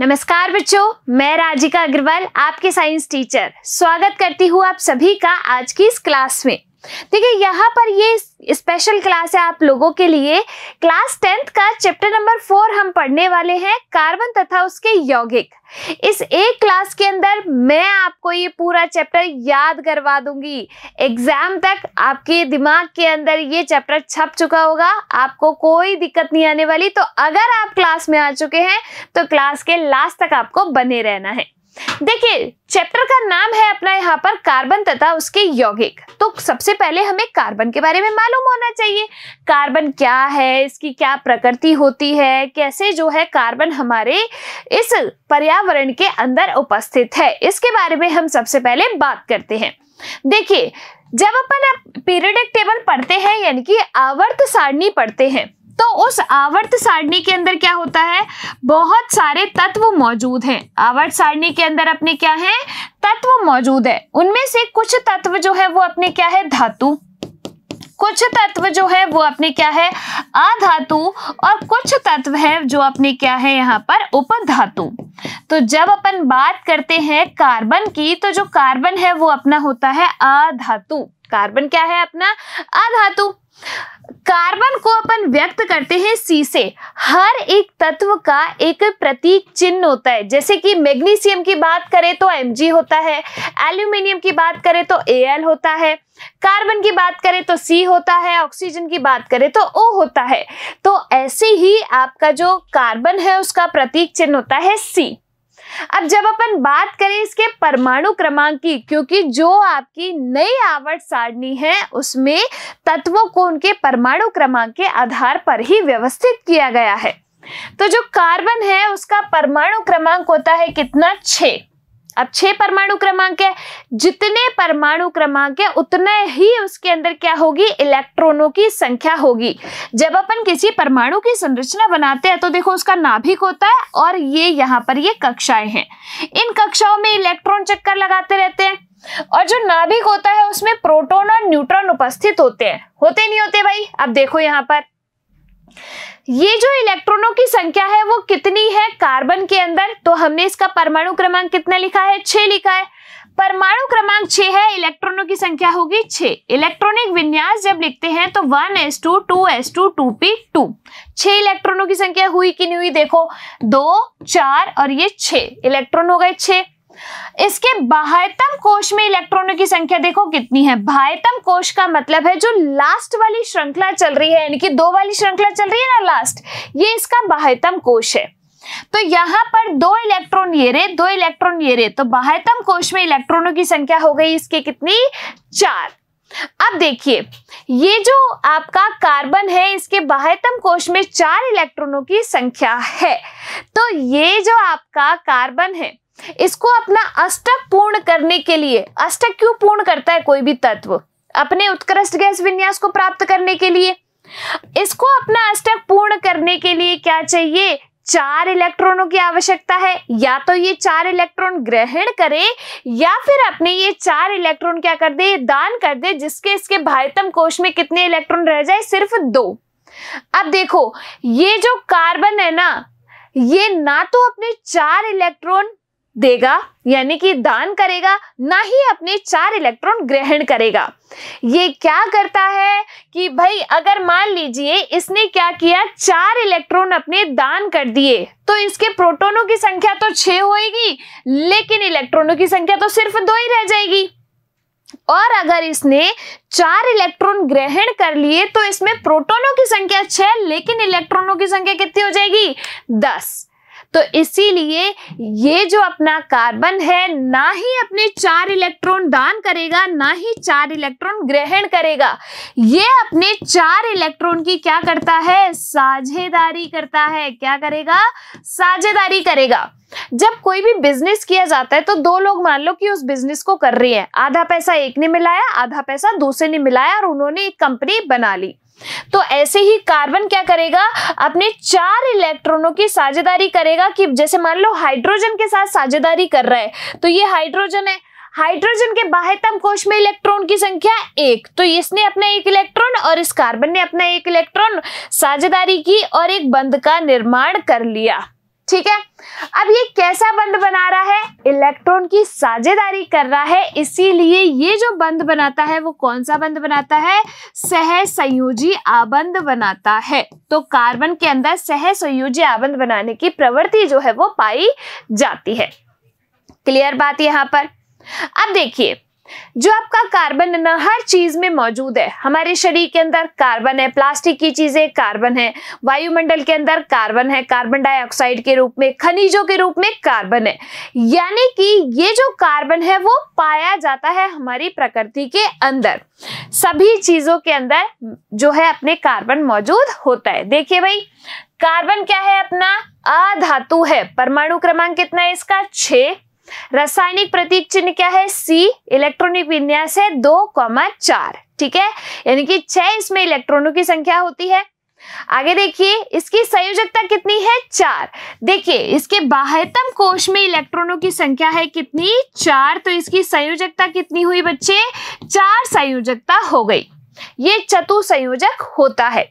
नमस्कार बच्चों मैं राजिका अग्रवाल आपके साइंस टीचर स्वागत करती हूँ आप सभी का आज की इस क्लास में देखिए यहाँ पर ये स्पेशल क्लास है आप लोगों के लिए क्लास टेंथ का चैप्टर नंबर फोर हम पढ़ने वाले हैं कार्बन तथा उसके यौगिक इस एक क्लास के अंदर मैं आपको ये पूरा चैप्टर याद करवा दूंगी एग्जाम तक आपके दिमाग के अंदर ये चैप्टर छप चुका होगा आपको कोई दिक्कत नहीं आने वाली तो अगर आप क्लास में आ चुके हैं तो क्लास के लास्ट तक आपको बने रहना है देखिए चैप्टर का नाम है अपना यहाँ पर कार्बन तथा उसके यौगिक तो सबसे पहले हमें कार्बन के बारे में मालूम होना चाहिए कार्बन क्या है इसकी क्या प्रकृति होती है कैसे जो है कार्बन हमारे इस पर्यावरण के अंदर उपस्थित है इसके बारे में हम सबसे पहले बात करते हैं देखिए जब अपन पीरियडिक टेबल पढ़ते हैं यानी कि आवर्त सारणी पढ़ते हैं तो उस आवर्त सारणी के अंदर क्या होता है बहुत सारे तत्व मौजूद हैं आवर्त सारणी के अंदर अपने क्या हैं तत्व मौजूद है उनमें से कुछ तत्व जो है वो अपने क्या है धातु कुछ तत्व जो है वो अपने क्या है अधातु और कुछ तत्व है जो अपने क्या है यहाँ पर उपधातु तो जब अपन बात करते हैं कार्बन की तो जो कार्बन है वो अपना होता है अधातु कार्बन क्या है अपना अधातु कार्बन को अपन व्यक्त करते हैं सी से हर एक तत्व का एक प्रतीक चिन्ह होता है जैसे कि मैग्नीशियम की बात करें तो एम होता है एल्यूमिनियम की बात करें तो ए होता है कार्बन की बात करें तो सी होता है ऑक्सीजन की बात करें तो ओ होता है तो ऐसे ही आपका जो कार्बन है उसका प्रतीक चिन्ह होता है सी अब जब अपन बात करें इसके परमाणु क्रमांक की क्योंकि जो आपकी नई आवर्त सारणी है उसमें तत्वों को उनके परमाणु क्रमांक के आधार पर ही व्यवस्थित किया गया है तो जो कार्बन है उसका परमाणु क्रमांक होता है कितना छः अब छह परमाणु क्रमांक है जितने परमाणु क्रमांक है उतने ही उसके अंदर क्या होगी इलेक्ट्रॉनों की संख्या होगी जब अपन किसी परमाणु की संरचना बनाते हैं तो देखो उसका नाभिक होता है और ये यहाँ पर ये कक्षाएं हैं इन कक्षाओं में इलेक्ट्रॉन चक्कर लगाते रहते हैं और जो नाभिक होता है उसमें प्रोटोन और न्यूट्रॉन उपस्थित होते हैं होते नहीं होते भाई अब देखो यहाँ पर ये जो इलेक्ट्रॉनों की संख्या है वो कितनी है कार्बन के अंदर तो हमने इसका परमाणु क्रमांक कितना लिखा है छह लिखा है परमाणु क्रमांक छह है इलेक्ट्रॉनों की संख्या होगी छह इलेक्ट्रॉनिक विन्यास जब लिखते हैं तो one s two two s two two p two छह इलेक्ट्रॉनों की संख्या हुई कि नहीं हुई देखो दो चार और ये छह इलेक्ट्रॉन हो गए छह इसके बाह्यतम कोश में इलेक्ट्रॉनों की संख्या देखो कितनी है बाह्यतम कोश का मतलब है जो लास्ट वाली श्रृंखला चल रही है यानी कि दो वाली श्रृंखला चल रही है ना लास्ट ये इसका बाह्यतम कोश है तो यहां पर दो इलेक्ट्रॉन ये रे दो इलेक्ट्रॉन ये रे तो बाह्यतम कोश में इलेक्ट्रॉनों की संख्या हो गई इसके कितनी चार अब देखिए ये जो आपका कार्बन है इसके बाह्यतम कोश में चार इलेक्ट्रॉनों की संख्या है तो ये जो आपका कार्बन है इसको अपना अष्टक पूर्ण करने के लिए अष्टक क्यों पूर्ण करता है कोई भी तत्व अपने उत्कृष्ट गैस विन्यास को प्राप्त करने के लिए इसको अपना अष्टक पूर्ण करने के लिए क्या चाहिए चार इलेक्ट्रॉनों की आवश्यकता है या तो ये चार इलेक्ट्रॉन ग्रहण करे या फिर अपने ये चार इलेक्ट्रॉन क्या कर दे दान कर दे जिसके इसके भाईतम कोष में कितने इलेक्ट्रॉन रह जाए सिर्फ दो अब देखो ये जो कार्बन है ना ये ना तो अपने चार इलेक्ट्रॉन देगा यानी कि दान करेगा ना ही अपने चार इलेक्ट्रॉन ग्रहण करेगा ये क्या करता है कि भाई अगर मान लीजिए इसने क्या किया चार इलेक्ट्रॉन अपने दान कर दिए तो इसके प्रोटोनों की संख्या तो छह होएगी लेकिन इलेक्ट्रॉनों की संख्या तो सिर्फ दो ही रह जाएगी और अगर इसने चार इलेक्ट्रॉन ग्रहण कर लिए तो इसमें प्रोटोनों की संख्या छह लेकिन इलेक्ट्रॉनों की संख्या कितनी हो जाएगी दस तो इसीलिए ये जो अपना कार्बन है ना ही अपने चार इलेक्ट्रॉन दान करेगा ना ही चार इलेक्ट्रॉन ग्रहण करेगा ये अपने चार इलेक्ट्रॉन की क्या करता है साझेदारी करता है क्या करेगा साझेदारी करेगा जब कोई भी बिजनेस किया जाता है तो दो लोग मान लो कि उस बिजनेस को कर रहे हैं आधा पैसा एक ने मिलाया आधा पैसा दूसरे ने मिलाया और उन्होंने एक कंपनी बना ली तो ऐसे ही कार्बन क्या करेगा अपने चार इलेक्ट्रॉनों की साझेदारी करेगा कि जैसे मान लो हाइड्रोजन के साथ साझेदारी कर रहा है तो ये हाइड्रोजन है हाइड्रोजन के बाह्यतम कोश में इलेक्ट्रॉन की संख्या एक तो इसने अपना एक इलेक्ट्रॉन और इस कार्बन ने अपना एक इलेक्ट्रॉन साझेदारी की और एक बंद का निर्माण कर लिया ठीक है अब ये कैसा बंद बना रहा है इलेक्ट्रॉन की साझेदारी कर रहा है इसीलिए ये जो बंद बनाता है वो कौन सा बंद बनाता है सह संयोजी आबंद बनाता है तो कार्बन के अंदर सह संयोजी आबंद बनाने की प्रवृत्ति जो है वो पाई जाती है क्लियर बात यहां पर अब देखिए जो आपका कार्बन है ना हर चीज में मौजूद है हमारे शरीर के अंदर कार्बन है प्लास्टिक की चीजें कार्बन है वायुमंडल के अंदर कार्बन है कार्बन डाइऑक्साइड के रूप में खनिजों के रूप में कार्बन है यानी कि ये जो कार्बन है वो पाया जाता है हमारी प्रकृति के अंदर सभी चीजों के अंदर जो है अपने कार्बन मौजूद होता है देखिए भाई कार्बन क्या है अपना अधातु है परमाणु क्रमांक कितना है इसका छे रासायनिक प्रतीक चिन्ह क्या है सी इलेक्ट्रॉनिक विन्यास है दो कॉमा चार ठीक है यानी कि छह इसमें इलेक्ट्रॉनों की संख्या होती है आगे देखिए इसकी संयोजकता कितनी है चार देखिए इसके बाह्यतम कोश में इलेक्ट्रॉनों की संख्या है कितनी चार तो इसकी संयोजकता कितनी हुई बच्चे चार संयोजकता हो गई ये चतु संयोजक होता है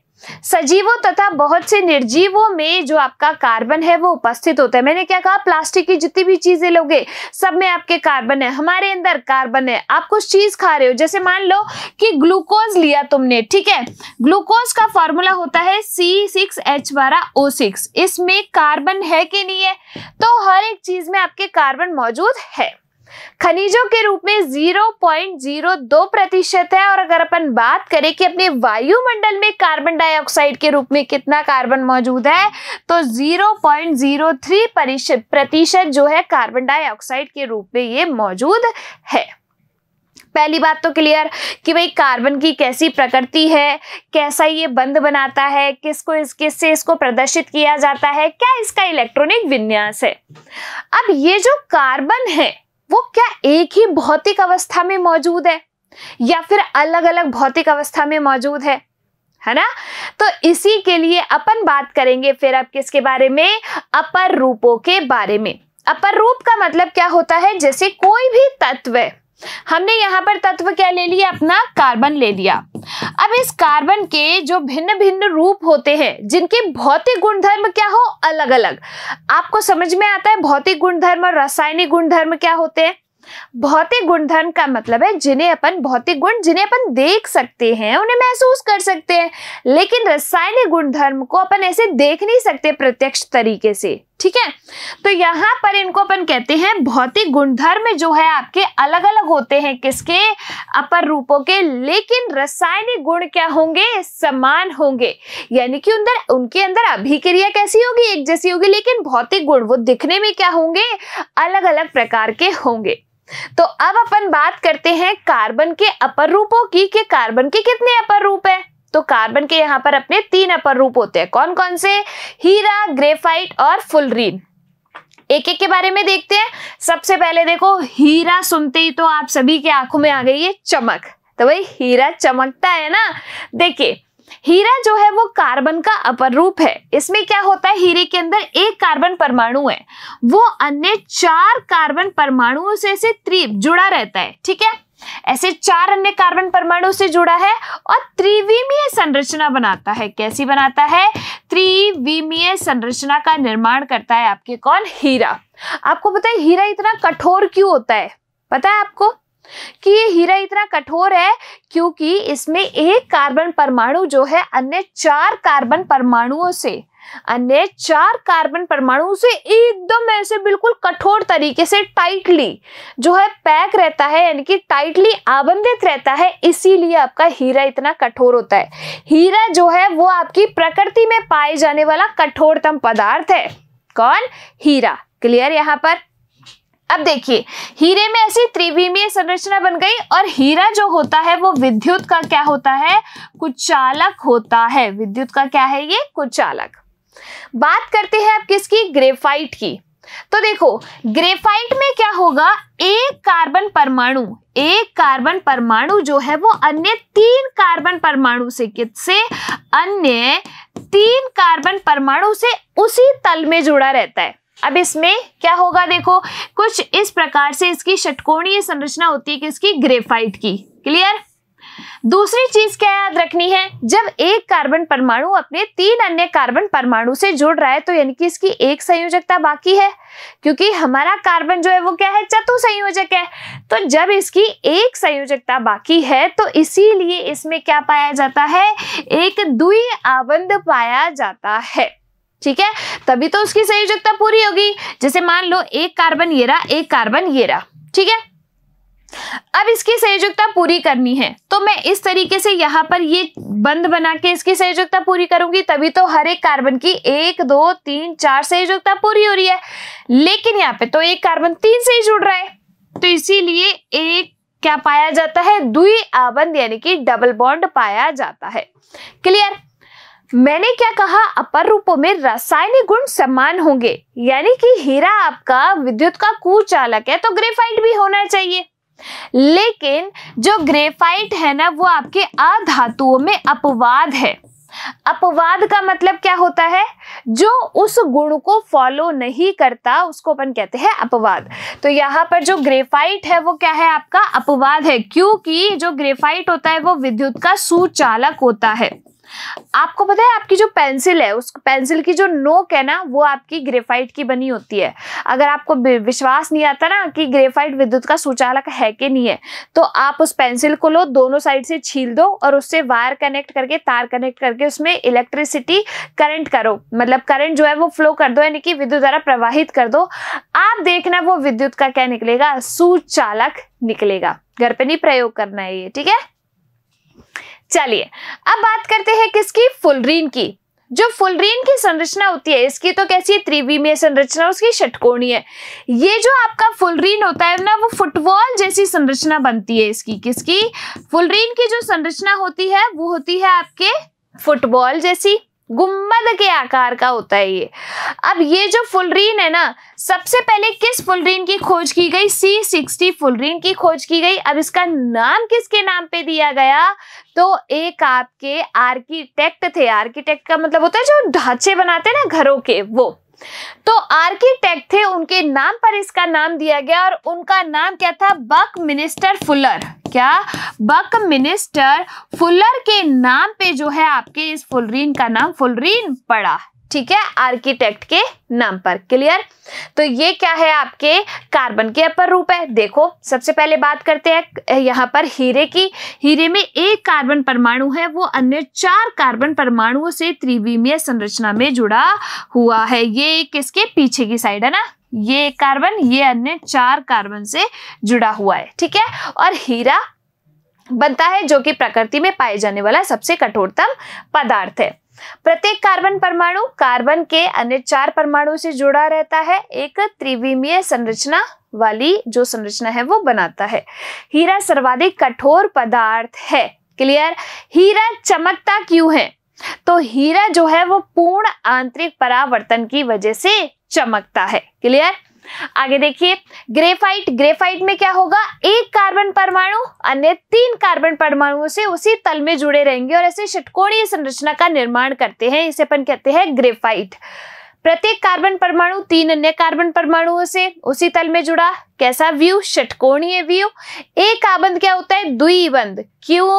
सजीवों तथा बहुत से निर्जीवों में जो आपका कार्बन है वो उपस्थित होता है मैंने क्या कहा प्लास्टिक की जितनी भी चीजें लोगे सब में आपके कार्बन है हमारे अंदर कार्बन है आप कुछ चीज खा रहे हो जैसे मान लो कि ग्लूकोज लिया तुमने ठीक है ग्लूकोज का फॉर्मूला होता है सी सिक्स एच बारह ओ सिक्स इसमें कार्बन है कि नहीं है तो हर एक चीज में आपके कार्बन मौजूद है खनिजों के रूप में 0.02 प्रतिशत है और अगर अपन बात करें कि अपने वायुमंडल में कार्बन डाइऑक्साइड के रूप में कितना कार्बन मौजूद है तो 0.03 प्रतिशत जो है कार्बन डाइऑक्साइड के रूप में ये मौजूद है पहली बात तो क्लियर कि भाई कार्बन की कैसी प्रकृति है कैसा ये बंद बनाता है किसको इस किस से इसको प्रदर्शित किया जाता है क्या इसका इलेक्ट्रॉनिक विन्यास है अब ये जो कार्बन है वो क्या एक ही भौतिक अवस्था में मौजूद है या फिर अलग अलग भौतिक अवस्था में मौजूद है है ना तो इसी के लिए अपन बात करेंगे फिर अब किसके बारे में अपर रूपों के बारे में अपर रूप का मतलब क्या होता है जैसे कोई भी तत्व है हमने यहाँ पर तत्व क्या ले लिया अपना कार्बन ले लिया अब इस कार्बन के जो भिन्न भिन्न रूप होते हैं जिनके भौतिक गुणधर्म क्या हो अलग अलग आपको समझ में आता है भौतिक गुणधर्म और रासायनिक गुणधर्म क्या होते हैं भौतिक गुणधर्म का मतलब है जिन्हें अपन भौतिक गुण जिन्हें अपन देख सकते हैं उन्हें महसूस कर सकते हैं लेकिन रासायनिक गुणधर्म को अपन ऐसे देख नहीं सकते प्रत्यक्ष तरीके से ठीक है तो यहाँ पर इनको अपन कहते हैं भौतिक गुणधर्म जो है आपके अलग अलग होते हैं किसके अपर रूपों के लेकिन रासायनिक गुण क्या होंगे समान होंगे यानी कि उनके उनके अंदर अभिक्रिया कैसी होगी एक जैसी होगी लेकिन भौतिक गुण वो दिखने में क्या होंगे अलग अलग प्रकार के होंगे तो अब अपन बात करते हैं कार्बन के अपर रूपों की कि कार्बन के कितने अपर रूप है तो कार्बन के यहां पर अपने तीन अपर रूप होते हैं कौन कौन से हीरा ग्रेफाइट और फुलरीन एक एक के बारे में देखते हैं सबसे पहले देखो हीरा सुनते ही तो आप सभी के आंखों में आ गई है चमक तो भाई हीरा चमकता है ना देखिए हीरा जो है वो कार्बन का अपर रूप है इसमें क्या होता है हीरे के अंदर एक कार्बन परमाणु है वो अन्य चार कार्बन परमाणुओं से ऐसे त्रिव जुड़ा रहता है ठीक है ऐसे चार अन्य कार्बन परमाणु से जुड़ा है और त्रिविमीय संरचना बनाता है कैसी बनाता है त्रिविमीय संरचना का निर्माण करता है आपके कौन हीरा आपको पता है हीरा इतना कठोर क्यों होता है पता है आपको कि ये हीरा इतना कठोर है क्योंकि इसमें एक कार्बन परमाणु जो है अन्य चार कार्बन परमाणुओं से अन्य चार कार्बन परमाणु से एकदम ऐसे बिल्कुल कठोर तरीके से टाइटली जो है पैक रहता है यानी कि टाइटली आबंधित रहता है इसीलिए आपका हीरा इतना कठोर होता है हीरा जो है वो आपकी प्रकृति में पाए जाने वाला कठोरतम पदार्थ है कौन हीरा क्लियर यहां पर अब देखिए हीरे में ऐसी त्रिविमीय संरचना बन गई और हीरा जो होता है वो विद्युत का क्या होता है कुचालक होता है विद्युत का क्या है ये कुचालक बात करते हैं अब किसकी ग्रेफाइट की तो देखो ग्रेफाइट में क्या होगा एक कार्बन परमाणु एक कार्बन परमाणु जो है वो अन्य तीन कार्बन परमाणु से किससे अन्य तीन कार्बन परमाणु से उसी तल में जुड़ा रहता है अब इसमें क्या होगा देखो कुछ इस प्रकार से इसकी षटकोणीय संरचना होती है किसकी ग्रेफाइट की क्लियर दूसरी चीज क्या याद रखनी है जब एक कार्बन परमाणु अपने तीन अन्य कार्बन परमाणु से जुड़ रहा है तो यानी कि इसकी एक संयोजकता बाकी है क्योंकि हमारा कार्बन जो है वो क्या है चतु संयोजक है तो जब इसकी एक संयोजकता बाकी है तो इसीलिए इसमें क्या पाया जाता है एक द्वि आबंध पाया जाता है ठीक है तभी तो उसकी संयोजकता पूरी होगी जैसे मान लो एक कार्बन ये रहा एक कार्बन ये रहा ठीक है अब इसकी संयोजकता पूरी करनी है तो मैं इस तरीके से यहां पर ये बंद बना के इसकी संयोजकता पूरी करूंगी तभी तो हर एक कार्बन की एक दो तीन चार संयोजकता पूरी हो रही है लेकिन यहां पे तो एक कार्बन तीन से ही जुड़ रहा है तो इसीलिए एक क्या पाया जाता है दुई आबंद यानी कि डबल बॉन्ड पाया जाता है क्लियर मैंने क्या कहा अपर रूपों में रासायनिक गुण समान होंगे यानी कि हीरा आपका विद्युत का कुचालक है तो ग्रेफाइट भी होना चाहिए लेकिन जो ग्रेफाइट है ना वो आपके अधातुओं में अपवाद है अपवाद का मतलब क्या होता है जो उस गुण को फॉलो नहीं करता उसको अपन कहते हैं अपवाद तो यहां पर जो ग्रेफाइट है वो क्या है आपका अपवाद है क्योंकि जो ग्रेफाइट होता है वो विद्युत का सुचालक होता है आपको पता है आपकी जो पेंसिल है उस पेंसिल की जो नोक है ना वो आपकी ग्रेफाइट की बनी होती है अगर आपको विश्वास नहीं आता ना कि ग्रेफाइट विद्युत का सुचालक है कि नहीं है तो आप उस पेंसिल को लो दोनों साइड से छील दो और उससे वायर कनेक्ट करके तार कनेक्ट करके उसमें इलेक्ट्रिसिटी करंट करो मतलब करंट जो है वो फ्लो कर दो यानी कि विद्युत द्वारा प्रवाहित कर दो आप देखना वो विद्युत का क्या निकलेगा सुचालक निकलेगा घर पर नहीं प्रयोग करना है ये ठीक है चलिए अब बात करते हैं किसकी फुलरीन की जो फुलरीन की संरचना होती है इसकी तो कैसी है त्रिविमीय संरचना उसकी षटकोणीय ये जो आपका फुलरीन होता है ना वो फुटबॉल जैसी संरचना बनती है इसकी किसकी फुलरीन की जो संरचना होती है वो होती है आपके फुटबॉल जैसी गुम्बद के आकार का होता है ये अब ये जो फुलरीन है ना सबसे पहले किस फुलरीन की खोज की गई सी सिक्सटी फुलरीन की खोज की गई अब इसका नाम किसके नाम पे दिया गया तो एक आपके आर्किटेक्ट थे आर्किटेक्ट का मतलब होता है जो ढांचे बनाते हैं ना घरों के वो तो आर्किटेक्ट थे उनके नाम पर इसका नाम दिया गया और उनका नाम क्या था बक मिनिस्टर फुलर क्या बक मिनिस्टर फुलर के नाम पे जो है आपके इस फुलरीन का नाम फुलरीन पड़ा ठीक है आर्किटेक्ट के नाम पर क्लियर तो ये क्या है आपके कार्बन के अपर रूप है देखो सबसे पहले बात करते हैं यहाँ पर हीरे की हीरे में एक कार्बन परमाणु है वो अन्य चार कार्बन परमाणुओं से त्रिवीमीय संरचना में जुड़ा हुआ है ये किसके पीछे की साइड है ना ये कार्बन ये अन्य चार कार्बन से जुड़ा हुआ है ठीक है और हीरा बनता है जो कि प्रकृति में पाए जाने वाला सबसे कठोरतम पदार्थ है प्रत्येक कार्बन परमाणु कार्बन के अन्य चार परमाणु से जुड़ा रहता है एक त्रिविमीय संरचना वाली जो संरचना है वो बनाता है हीरा सर्वाधिक कठोर पदार्थ है क्लियर हीरा चमकता क्यों है तो हीरा जो है वो पूर्ण आंतरिक परावर्तन की वजह से चमकता है क्लियर आगे देखिए ग्रेफाइट ग्रेफाइट में क्या होगा एक कार्बन परमाणु अन्य तीन कार्बन परमाणुओं से उसी तल में जुड़े रहेंगे और ऐसे षटकोणीय संरचना का निर्माण करते हैं इसे अपन कहते हैं ग्रेफाइट प्रत्येक कार्बन परमाणु तीन अन्य कार्बन परमाणुओं से उसी तल में जुड़ा कैसा व्यू षटकोणीय व्यू एक आबंध क्या होता है द्विबंध क्यों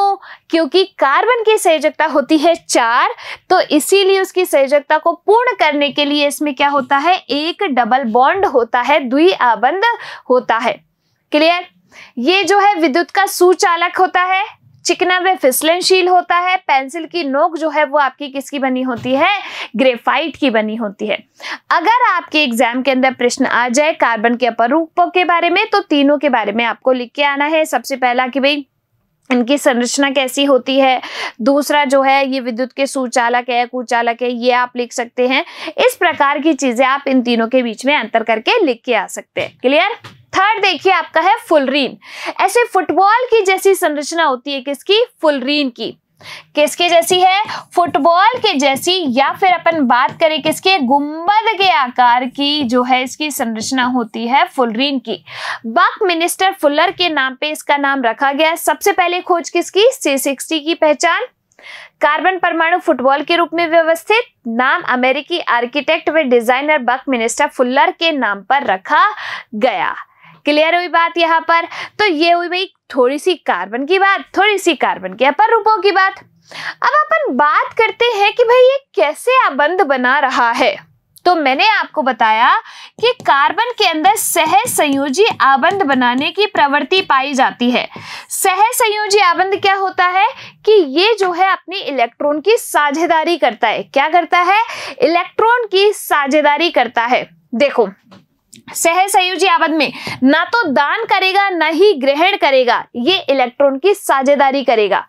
क्योंकि कार्बन की संयोजकता होती है चार तो इसीलिए उसकी संयोजकता को पूर्ण करने के लिए इसमें क्या होता है एक डबल बॉन्ड होता है द्वि आबंध होता है क्लियर ये जो है विद्युत का सुचालक होता है चिकना व फिसलनशील होता है पेंसिल की नोक जो है वो आपकी किसकी बनी होती है ग्रेफाइट की बनी होती है अगर आपके एग्जाम के अंदर प्रश्न आ जाए कार्बन के अपरूपों के बारे में तो तीनों के बारे में आपको लिख के आना है सबसे पहला कि भाई इनकी संरचना कैसी होती है दूसरा जो है ये विद्युत के सुचालक है कुचालक है ये आप लिख सकते हैं इस प्रकार की चीजें आप इन तीनों के बीच में अंतर करके लिख के आ सकते हैं क्लियर थर्ड देखिए आपका है फुलरीन ऐसे फुटबॉल की जैसी संरचना होती है किसकी फुलरीन की किसके जैसी है फुटबॉल के जैसी या फिर अपन बात करें किसके गुंबद के आकार की जो है इसकी संरचना होती है फुलरीन की बक मिनिस्टर फुलर के नाम पे इसका नाम रखा गया है सबसे पहले खोज किसकी सी सिक्सटी की पहचान कार्बन परमाणु फुटबॉल के रूप में व्यवस्थित नाम अमेरिकी आर्किटेक्ट व डिजाइनर बक मिनिस्टर फुल्लर के नाम पर रखा गया क्लियर हुई बात यहाँ पर तो ये हुई भाई थोड़ी सी कार्बन की बात थोड़ी सी कार्बन की अपर रूपों की बात अब अपन बात करते हैं कि भाई ये कैसे आबंध बना रहा है तो मैंने आपको बताया कि कार्बन के अंदर सह संयोजी आबंध बनाने की प्रवृत्ति पाई जाती है सह संयोजी आबंध क्या होता है कि ये जो है अपने इलेक्ट्रॉन की साझेदारी करता है क्या करता है इलेक्ट्रॉन की साझेदारी करता है देखो सह संयोजी आबद में ना तो दान करेगा ना ही ग्रहण करेगा ये इलेक्ट्रॉन की साझेदारी करेगा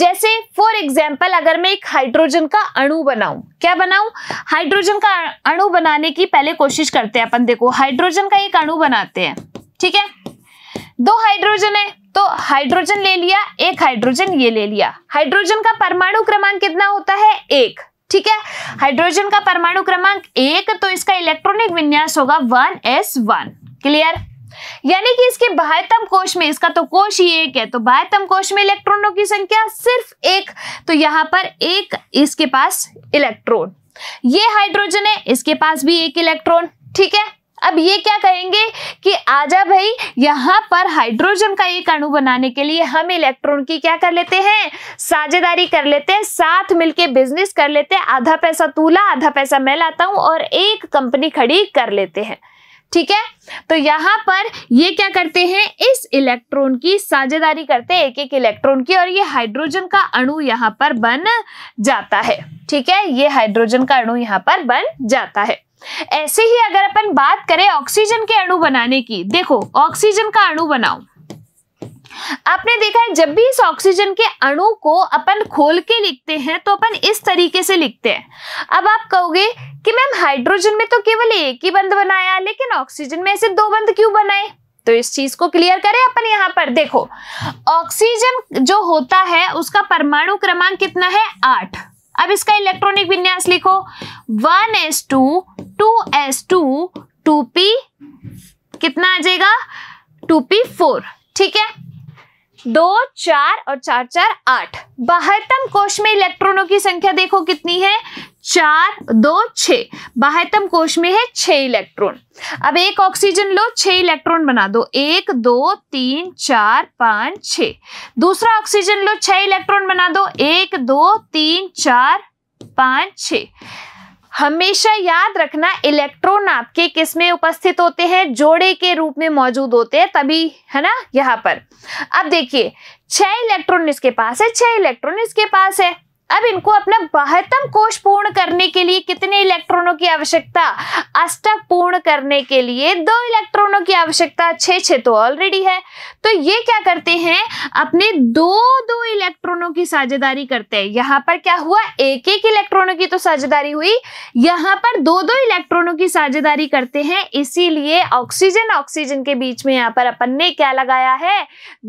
जैसे फॉर एग्जाम्पल अगर मैं एक हाइड्रोजन का अणु बनाऊं क्या बनाऊं हाइड्रोजन का अणु बनाने की पहले कोशिश करते हैं अपन देखो हाइड्रोजन का एक अणु बनाते हैं ठीक है दो हाइड्रोजन है तो हाइड्रोजन ले लिया एक हाइड्रोजन ये ले लिया हाइड्रोजन का परमाणु क्रमांक कितना होता है एक ठीक है हाइड्रोजन का परमाणु क्रमांक एक तो इसका इलेक्ट्रॉनिक विन्यास होगा वन एस वन क्लियर यानी कि इसके बाह्यतम कोश में इसका तो कोश ही एक है तो बाह्यतम कोश में इलेक्ट्रॉनों की संख्या सिर्फ एक तो यहां पर एक इसके पास इलेक्ट्रॉन ये हाइड्रोजन है इसके पास भी एक इलेक्ट्रॉन ठीक है अब ये क्या कहेंगे कि आजा भाई यहाँ पर हाइड्रोजन का एक अणु बनाने के लिए हम इलेक्ट्रॉन की क्या कर लेते हैं साझेदारी कर लेते हैं साथ मिलके बिजनेस कर लेते हैं आधा पैसा तूला आधा पैसा मैं लाता हूँ और एक कंपनी खड़ी कर लेते हैं ठीक है तो यहाँ पर ये क्या करते हैं इस इलेक्ट्रॉन की साझेदारी करते हैं एक एक इलेक्ट्रॉन की और ये हाइड्रोजन का अणु यहाँ पर बन जाता है ठीक है ये हाइड्रोजन का अणु यहाँ पर बन जाता है ऐसे ही अगर अपन बात करें ऑक्सीजन के अणु बनाने की देखो ऑक्सीजन का अणु बनाओ आपने देखा है जब भी इस ऑक्सीजन के अणु को अपन खोल के लिखते हैं तो अपन इस तरीके से लिखते हैं अब आप कहोगे कि मैम हाइड्रोजन में तो केवल एक ही बंद बनाया लेकिन ऑक्सीजन में ऐसे दो बंद क्यों बनाए तो इस चीज को क्लियर करें अपन यहाँ पर देखो ऑक्सीजन जो होता है उसका परमाणु क्रमांक कितना है आठ अब इसका इलेक्ट्रॉनिक विन्यास लिखो one s two two s two two p कितना आ जाएगा टू पी फोर ठीक है दो चार और चार चार आठ बहत्तम कोश में इलेक्ट्रॉनों की संख्या देखो कितनी है चार दो छ बाहतम कोश में है छ इलेक्ट्रॉन अब एक ऑक्सीजन लो छ इलेक्ट्रॉन बना दो एक दो तीन चार पाँच छ दूसरा ऑक्सीजन लो छ इलेक्ट्रॉन बना दो एक दो तीन चार पाँच छ हमेशा याद रखना इलेक्ट्रॉन आपके किसमें उपस्थित होते हैं जोड़े के रूप में मौजूद होते हैं तभी है ना यहाँ पर अब देखिए छह इलेक्ट्रॉन इसके पास है छह इलेक्ट्रॉन इसके पास है अब इनको अपना बहतम कोष पूर्ण करने के लिए कितने इलेक्ट्रॉनों की आवश्यकता अष्टक पूर्ण करने के लिए दो इलेक्ट्रॉनों की आवश्यकता छे छे तो ऑलरेडी है तो ये क्या करते हैं अपने दो दो इलेक्ट्रॉनों की साझेदारी करते हैं यहां पर क्या हुआ एक एक इलेक्ट्रॉनों की तो साझेदारी हुई यहां पर दो दो इलेक्ट्रॉनों की साझेदारी करते हैं इसीलिए ऑक्सीजन ऑक्सीजन के बीच में यहां पर अपन ने क्या लगाया है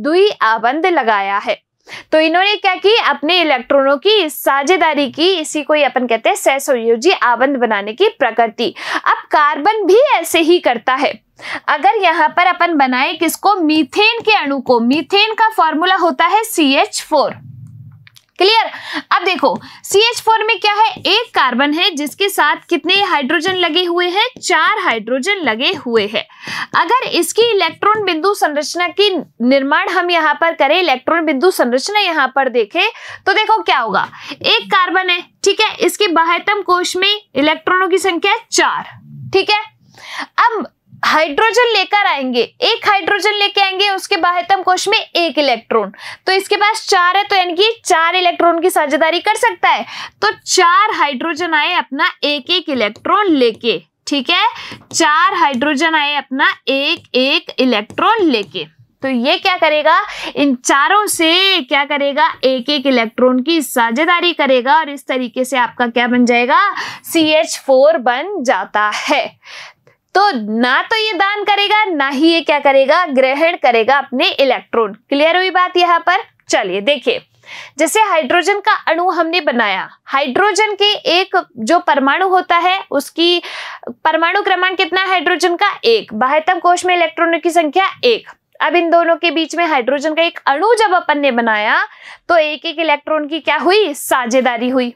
दुई आबंध लगाया है तो इन्होंने क्या की अपने इलेक्ट्रॉनों की साझेदारी की इसी को ही अपन कहते हैं सहसोजी आबंध बनाने की प्रकृति अब कार्बन भी ऐसे ही करता है अगर यहाँ पर अपन बनाए किसको मीथेन के अणु को मीथेन का फॉर्मूला होता है सी एच फोर क्लियर अब देखो सी एच फोर में क्या है एक कार्बन है जिसके साथ कितने हाइड्रोजन लगे हुए हैं चार हाइड्रोजन लगे हुए हैं अगर इसकी इलेक्ट्रॉन बिंदु संरचना की निर्माण हम यहाँ पर करें इलेक्ट्रॉन बिंदु संरचना यहाँ पर देखें तो देखो क्या होगा एक कार्बन है ठीक है इसके बाह्यतम कोश में इलेक्ट्रॉनों की संख्या चार ठीक है अब हाइड्रोजन लेकर आएंगे एक हाइड्रोजन लेके आएंगे उसके बाह्यतम कोश में एक इलेक्ट्रॉन तो इसके पास चार है तो यानी कि चार इलेक्ट्रॉन की साझेदारी कर सकता है तो चार हाइड्रोजन आए अपना एक एक इलेक्ट्रॉन लेके ठीक है चार हाइड्रोजन आए अपना एक एक इलेक्ट्रॉन लेके तो ये क्या करेगा इन चारों से क्या करेगा एक एक इलेक्ट्रॉन की साझेदारी करेगा और इस तरीके से आपका क्या बन जाएगा सी एच फोर बन जाता है तो ना तो ये दान करेगा ना ही ये क्या करेगा ग्रहण करेगा अपने इलेक्ट्रॉन क्लियर हुई बात यहाँ पर चलिए देखिए जैसे हाइड्रोजन का अणु हमने बनाया हाइड्रोजन के एक जो परमाणु होता है उसकी परमाणु क्रमांक कितना हाइड्रोजन का एक बाह्यतम कोश में इलेक्ट्रॉनों की संख्या एक अब इन दोनों के बीच में हाइड्रोजन का एक अणु जब अपन ने बनाया तो एक एक इलेक्ट्रॉन की क्या हुई साझेदारी हुई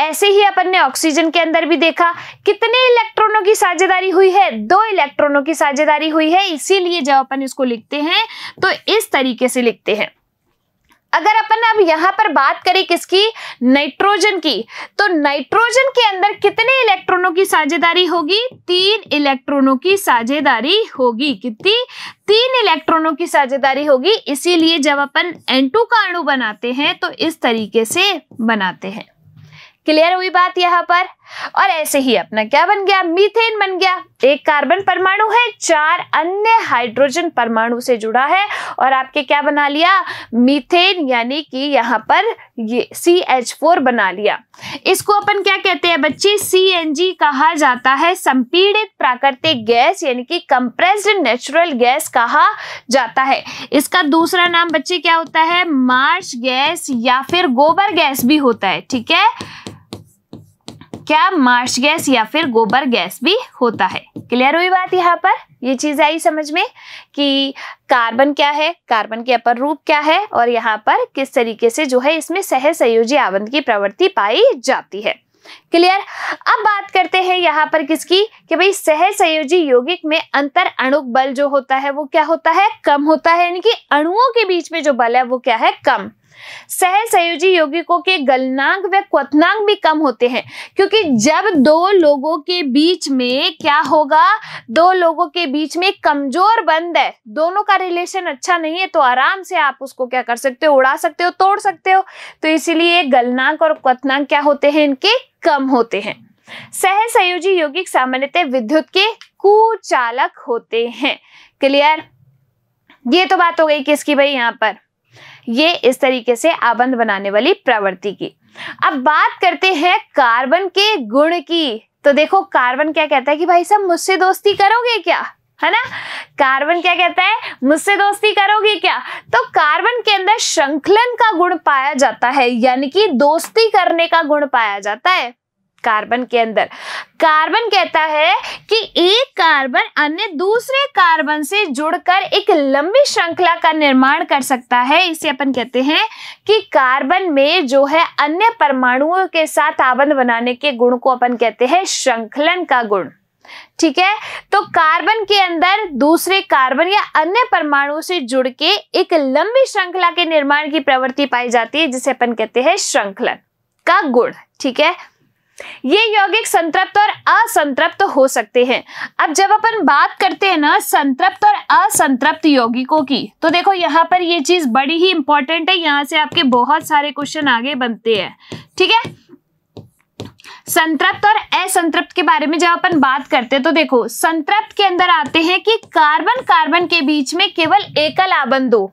ऐसे ही अपन ने ऑक्सीजन के अंदर भी देखा कितने इलेक्ट्रॉनों की साझेदारी हुई है दो इलेक्ट्रॉनों की साझेदारी हुई है इसीलिए जब अपन इसको लिखते हैं तो इस तरीके से लिखते हैं अगर अपन अब यहां पर बात करें किसकी नाइट्रोजन की तो नाइट्रोजन के अंदर कितने इलेक्ट्रॉनों की साझेदारी होगी तीन इलेक्ट्रॉनों की साझेदारी होगी कितनी तीन इलेक्ट्रॉनों की साझेदारी होगी इसीलिए जब अपन N2 का अणु बनाते हैं तो इस तरीके से बनाते हैं क्लियर हुई बात यहाँ पर और ऐसे ही अपना क्या बन गया मीथेन बन गया एक कार्बन परमाणु है चार अन्य हाइड्रोजन परमाणु से जुड़ा है और आपके क्या बना लिया मीथेन यानी कि यहाँ पर ये सी एच फोर बना लिया इसको अपन क्या कहते हैं बच्चे सी एन जी कहा जाता है संपीड़ित प्राकृतिक गैस यानी कि कंप्रेस्ड नेचुरल गैस कहा जाता है इसका दूसरा नाम बच्चे क्या होता है मार्श गैस या फिर गोबर गैस भी होता है ठीक है क्या मार्श गैस या फिर गोबर गैस भी होता है क्लियर हुई बात यहाँ पर ये चीज आई समझ में कि कार्बन क्या है कार्बन के अपर रूप क्या है और यहाँ पर किस तरीके से जो है इसमें सह संयोजी आवंत की प्रवृत्ति पाई जाती है क्लियर अब बात करते हैं यहाँ पर किसकी कि भाई सह संयोजी यौगिक में अंतर अणुक बल जो होता है वो क्या होता है कम होता है यानी कि अणुओं के बीच में जो बल है वो क्या है कम सहल संयोजी यौगिकों के गलनांक व क्वनांक भी कम होते हैं क्योंकि जब दो लोगों के बीच में क्या होगा दो लोगों के बीच में कमजोर बंद है दोनों का रिलेशन अच्छा नहीं है तो आराम से आप उसको क्या कर सकते हो उड़ा सकते हो तोड़ सकते हो तो इसीलिए गलनांक और क्वनांक क्या होते हैं इनके कम होते हैं सह संयोजी यौगिक सामान्यतः विद्युत के कुचालक होते हैं क्लियर ये तो बात हो गई किसकी भाई यहाँ पर ये इस तरीके से आबंध बनाने वाली प्रवृत्ति की अब बात करते हैं कार्बन के गुण की तो देखो कार्बन क्या कहता है कि भाई साहब मुझसे दोस्ती करोगे क्या है ना कार्बन क्या कहता है मुझसे दोस्ती करोगे क्या तो कार्बन के अंदर श्रृंखलन का गुण पाया जाता है यानी कि दोस्ती करने का गुण पाया जाता है कार्बन के अंदर कार्बन कहता है कि एक कार्बन अन्य दूसरे कार्बन से जुड़कर एक लंबी श्रृंखला का निर्माण कर सकता है इसे अपन कहते हैं कि कार्बन में जो है अन्य परमाणुओं के साथ आबंध बनाने के गुण को अपन कहते हैं श्रृंखलन का गुण ठीक है तो कार्बन के अंदर दूसरे कार्बन या अन्य परमाणुओं से जुड़ के एक लंबी श्रृंखला के निर्माण की प्रवृत्ति पाई जाती है जिसे अपन कहते हैं श्रृंखलन का गुण ठीक है ये यौगिक संतृप्त और असंतृप्त हो सकते हैं अब जब अपन बात करते हैं ना संतृप्त और असंतृप्त यौगिकों की तो देखो यहाँ पर ये चीज बड़ी ही इंपॉर्टेंट है यहाँ से आपके बहुत सारे क्वेश्चन आगे बनते हैं ठीक है संतृप्त और असंतृप्त के बारे में जब अपन बात करते हैं तो देखो संतृप्त के अंदर आते हैं कि कार्बन कार्बन के बीच में केवल एकल आबंध दो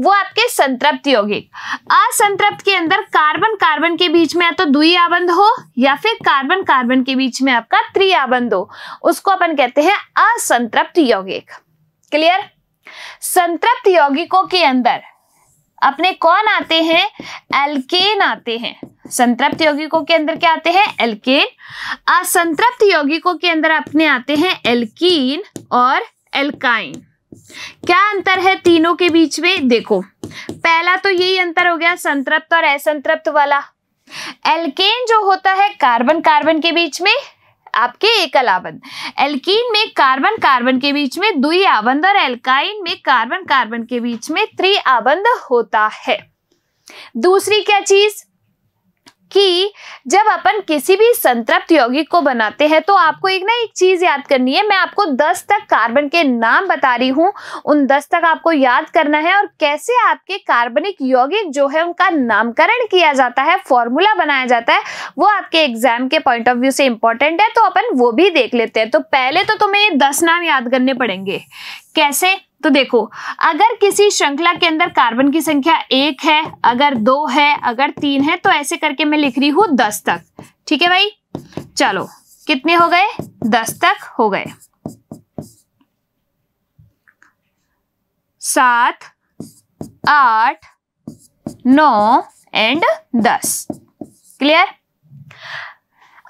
वो आपके संतृप्त यौगिक असंतृप्त के अंदर कार्बन कार्बन के बीच में या तो दुई आबंध हो या फिर कार्बन कार्बन के बीच में आपका त्रि आबंध हो उसको अपन कहते हैं असंतृप्त यौगिक क्लियर संतृप्त यौगिकों के अंदर अपने कौन आते हैं एल्केन आते हैं संतृप्त यौगिकों के अंदर क्या आते हैं एल्केन असंतृप्त यौगिकों के अंदर अपने आते हैं एल्कीन और एल्काइन क्या अंतर है तीनों के बीच में देखो पहला तो यही अंतर हो गया संतृप्त और असंतृप्त वाला एल्केन जो होता है कार्बन कार्बन के बीच में आपके एकल आवंद एल्कीन में कार्बन कार्बन के बीच में दुई आवंद और एल्काइन में कार्बन कार्बन के बीच में त्रि आवंद होता है दूसरी क्या चीज कि जब अपन किसी भी संतृप्त यौगिक को बनाते हैं तो आपको एक ना एक चीज याद करनी है मैं आपको 10 तक कार्बन के नाम बता रही हूँ उन 10 तक आपको याद करना है और कैसे आपके कार्बनिक यौगिक जो है उनका नामकरण किया जाता है फॉर्मूला बनाया जाता है वो आपके एग्जाम के पॉइंट ऑफ व्यू से इंपॉर्टेंट है तो अपन वो भी देख लेते हैं तो पहले तो तुम्हें ये दस नाम याद करने पड़ेंगे कैसे तो देखो अगर किसी श्रृंखला के अंदर कार्बन की संख्या एक है अगर दो है अगर तीन है तो ऐसे करके मैं लिख रही हूं दस तक ठीक है भाई चलो कितने हो गए दस तक हो गए सात आठ नौ एंड दस क्लियर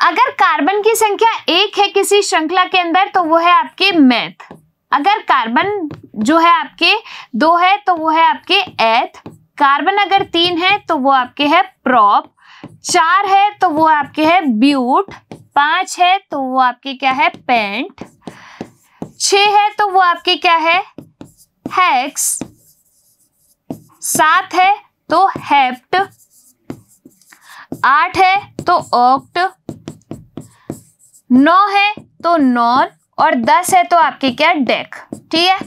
अगर कार्बन की संख्या एक है किसी श्रृंखला के अंदर तो वो है आपके मैथ अगर कार्बन जो है आपके दो है तो वो है आपके एथ कार्बन अगर तीन है तो वो आपके है प्रॉप चार है तो वो आपके है ब्यूट पांच है तो वो आपके क्या है पेंट छ है तो वो आपके क्या है हैक्स सात है तो हेप्ट आठ है तो ऑक्ट नौ है तो नॉन और दस है तो आपके क्या डेक ठीक है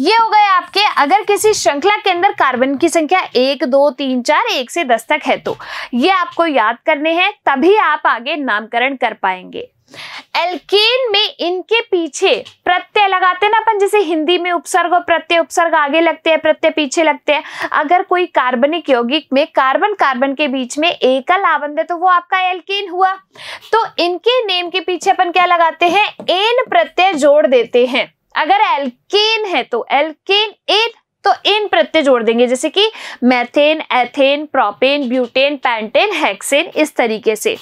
ये हो गए आपके अगर किसी श्रृंखला के अंदर कार्बन की संख्या एक दो तीन चार एक से दस तक है तो ये आपको याद करने हैं तभी आप आगे नामकरण कर पाएंगे एल्केन में इनके पीछे प्रत्यय लगाते हैं ना अपन जैसे हिंदी में उपसर्ग और प्रत्यय उपसर्ग आगे लगते हैं प्रत्यय पीछे लगते हैं अगर कोई कार्बनिक यौगिक में कार्बन कार्बन के बीच में एकल आबंध है तो वो आपका एल्केन हुआ तो इनके नेम के पीछे अपन क्या लगाते हैं एन प्रत्यय जोड़ देते हैं अगर एल्केन है तो एल्केन एन तो इन प्रत्यय जोड़ देंगे जैसे कि methane ethane propane butane pentane hexane इस तरीके से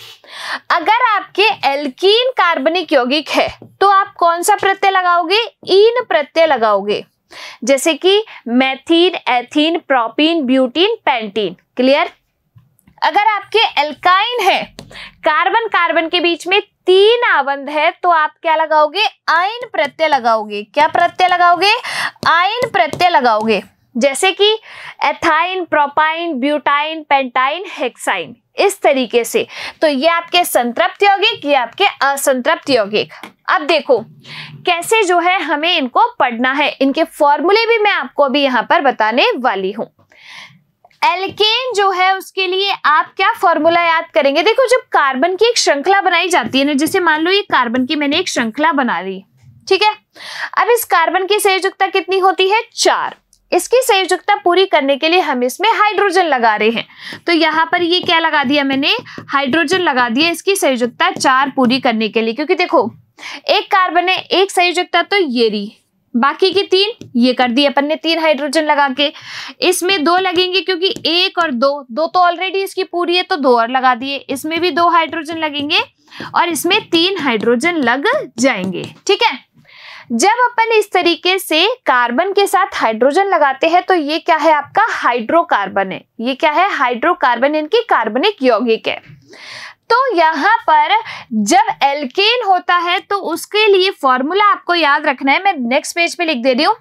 अगर आपके एल्कीन कार्बनिक यौगिक है तो आप कौन सा प्रत्यय लगाओगे इन प्रत्यय लगाओगे जैसे कि methene ethene propene butene pentene clear अगर आपके एल्काइन है कार्बन कार्बन के बीच में तीन आबंध है तो आप क्या लगाओगे आयन प्रत्यय लगाओगे क्या प्रत्यय लगाओगे आयन प्रत्यय लगाओगे जैसे कि ethyne propyne butyne pentyne hexyne इस तरीके से तो ये आपके संतृप्त यौगिक ये आपके असंतृप्त यौगिक अब देखो कैसे जो है हमें इनको पढ़ना है इनके फॉर्मूले भी मैं आपको अभी यहाँ पर बताने वाली हूं एल्केन जो है उसके लिए आप क्या फॉर्मूला याद करेंगे देखो जब कार्बन की एक श्रृंखला बनाई जाती है ना जैसे मान लो ये कार्बन की मैंने एक श्रृंखला बना ली ठीक है अब इस कार्बन की संयोजकता कितनी होती है चार इसकी संयोजकता पूरी करने के लिए हम इसमें हाइड्रोजन लगा रहे हैं तो यहाँ पर ये क्या लगा दिया मैंने हाइड्रोजन लगा दिया इसकी संयोजकता चार पूरी करने के लिए क्योंकि देखो एक कार्बन है एक संयोजकता तो ये रही बाकी के तीन ये कर दिए अपन ने तीन हाइड्रोजन लगा के इसमें दो लगेंगे क्योंकि एक और दो दो तो ऑलरेडी इसकी पूरी है तो दो और लगा दिए इसमें भी दो हाइड्रोजन लगेंगे और इसमें तीन हाइड्रोजन लग जाएंगे ठीक है जब अपन इस तरीके से कार्बन के साथ हाइड्रोजन लगाते हैं तो ये क्या है आपका हाइड्रोकार्बन है ये क्या है हाइड्रोकार्बन इनकी कार्बनिक यौगिक है तो यहाँ पर जब एल्केन होता है तो उसके लिए फॉर्मूला आपको याद रखना है मैं नेक्स्ट पेज पे लिख दे रही हूँ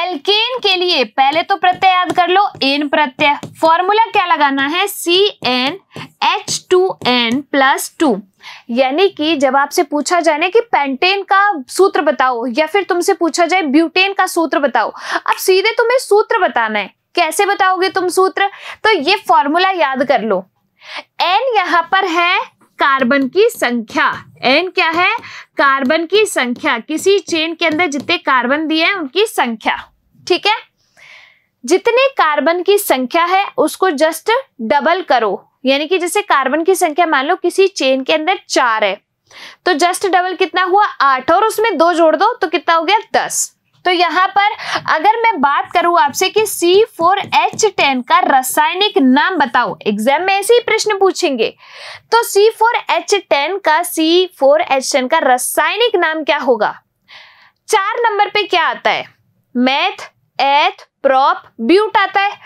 एल्केन के लिए पहले तो प्रत्यय याद कर लो एन प्रत्यय फॉर्मूला क्या लगाना है C n H two n plus two यानी कि जब आपसे पूछा जाए ना कि पेंटेन का सूत्र बताओ या फिर तुमसे पूछा जाए ब्यूटेन का सूत्र बताओ अब सीधे तुम्हें सूत्र बताना है कैसे बताओगे तुम सूत्र तो ये फॉर्मूला याद कर लो एन यहां पर है कार्बन की संख्या एन क्या है कार्बन की संख्या किसी चेन के अंदर जितने कार्बन दिए हैं उनकी संख्या ठीक है जितने कार्बन की संख्या है उसको जस्ट डबल करो यानी कि जैसे कार्बन की संख्या मान लो किसी चेन के अंदर चार है तो जस्ट डबल कितना हुआ आठ और उसमें दो जोड़ दो तो कितना हो गया दस तो यहाँ पर अगर मैं बात करूं आपसे कि C4H10 का रासायनिक नाम बताओ एग्जाम में ऐसे ही प्रश्न पूछेंगे तो C4H10 का C4H10 का रासायनिक नाम क्या होगा चार नंबर पे क्या आता है मैथ एथ प्रॉप ब्यूट आता है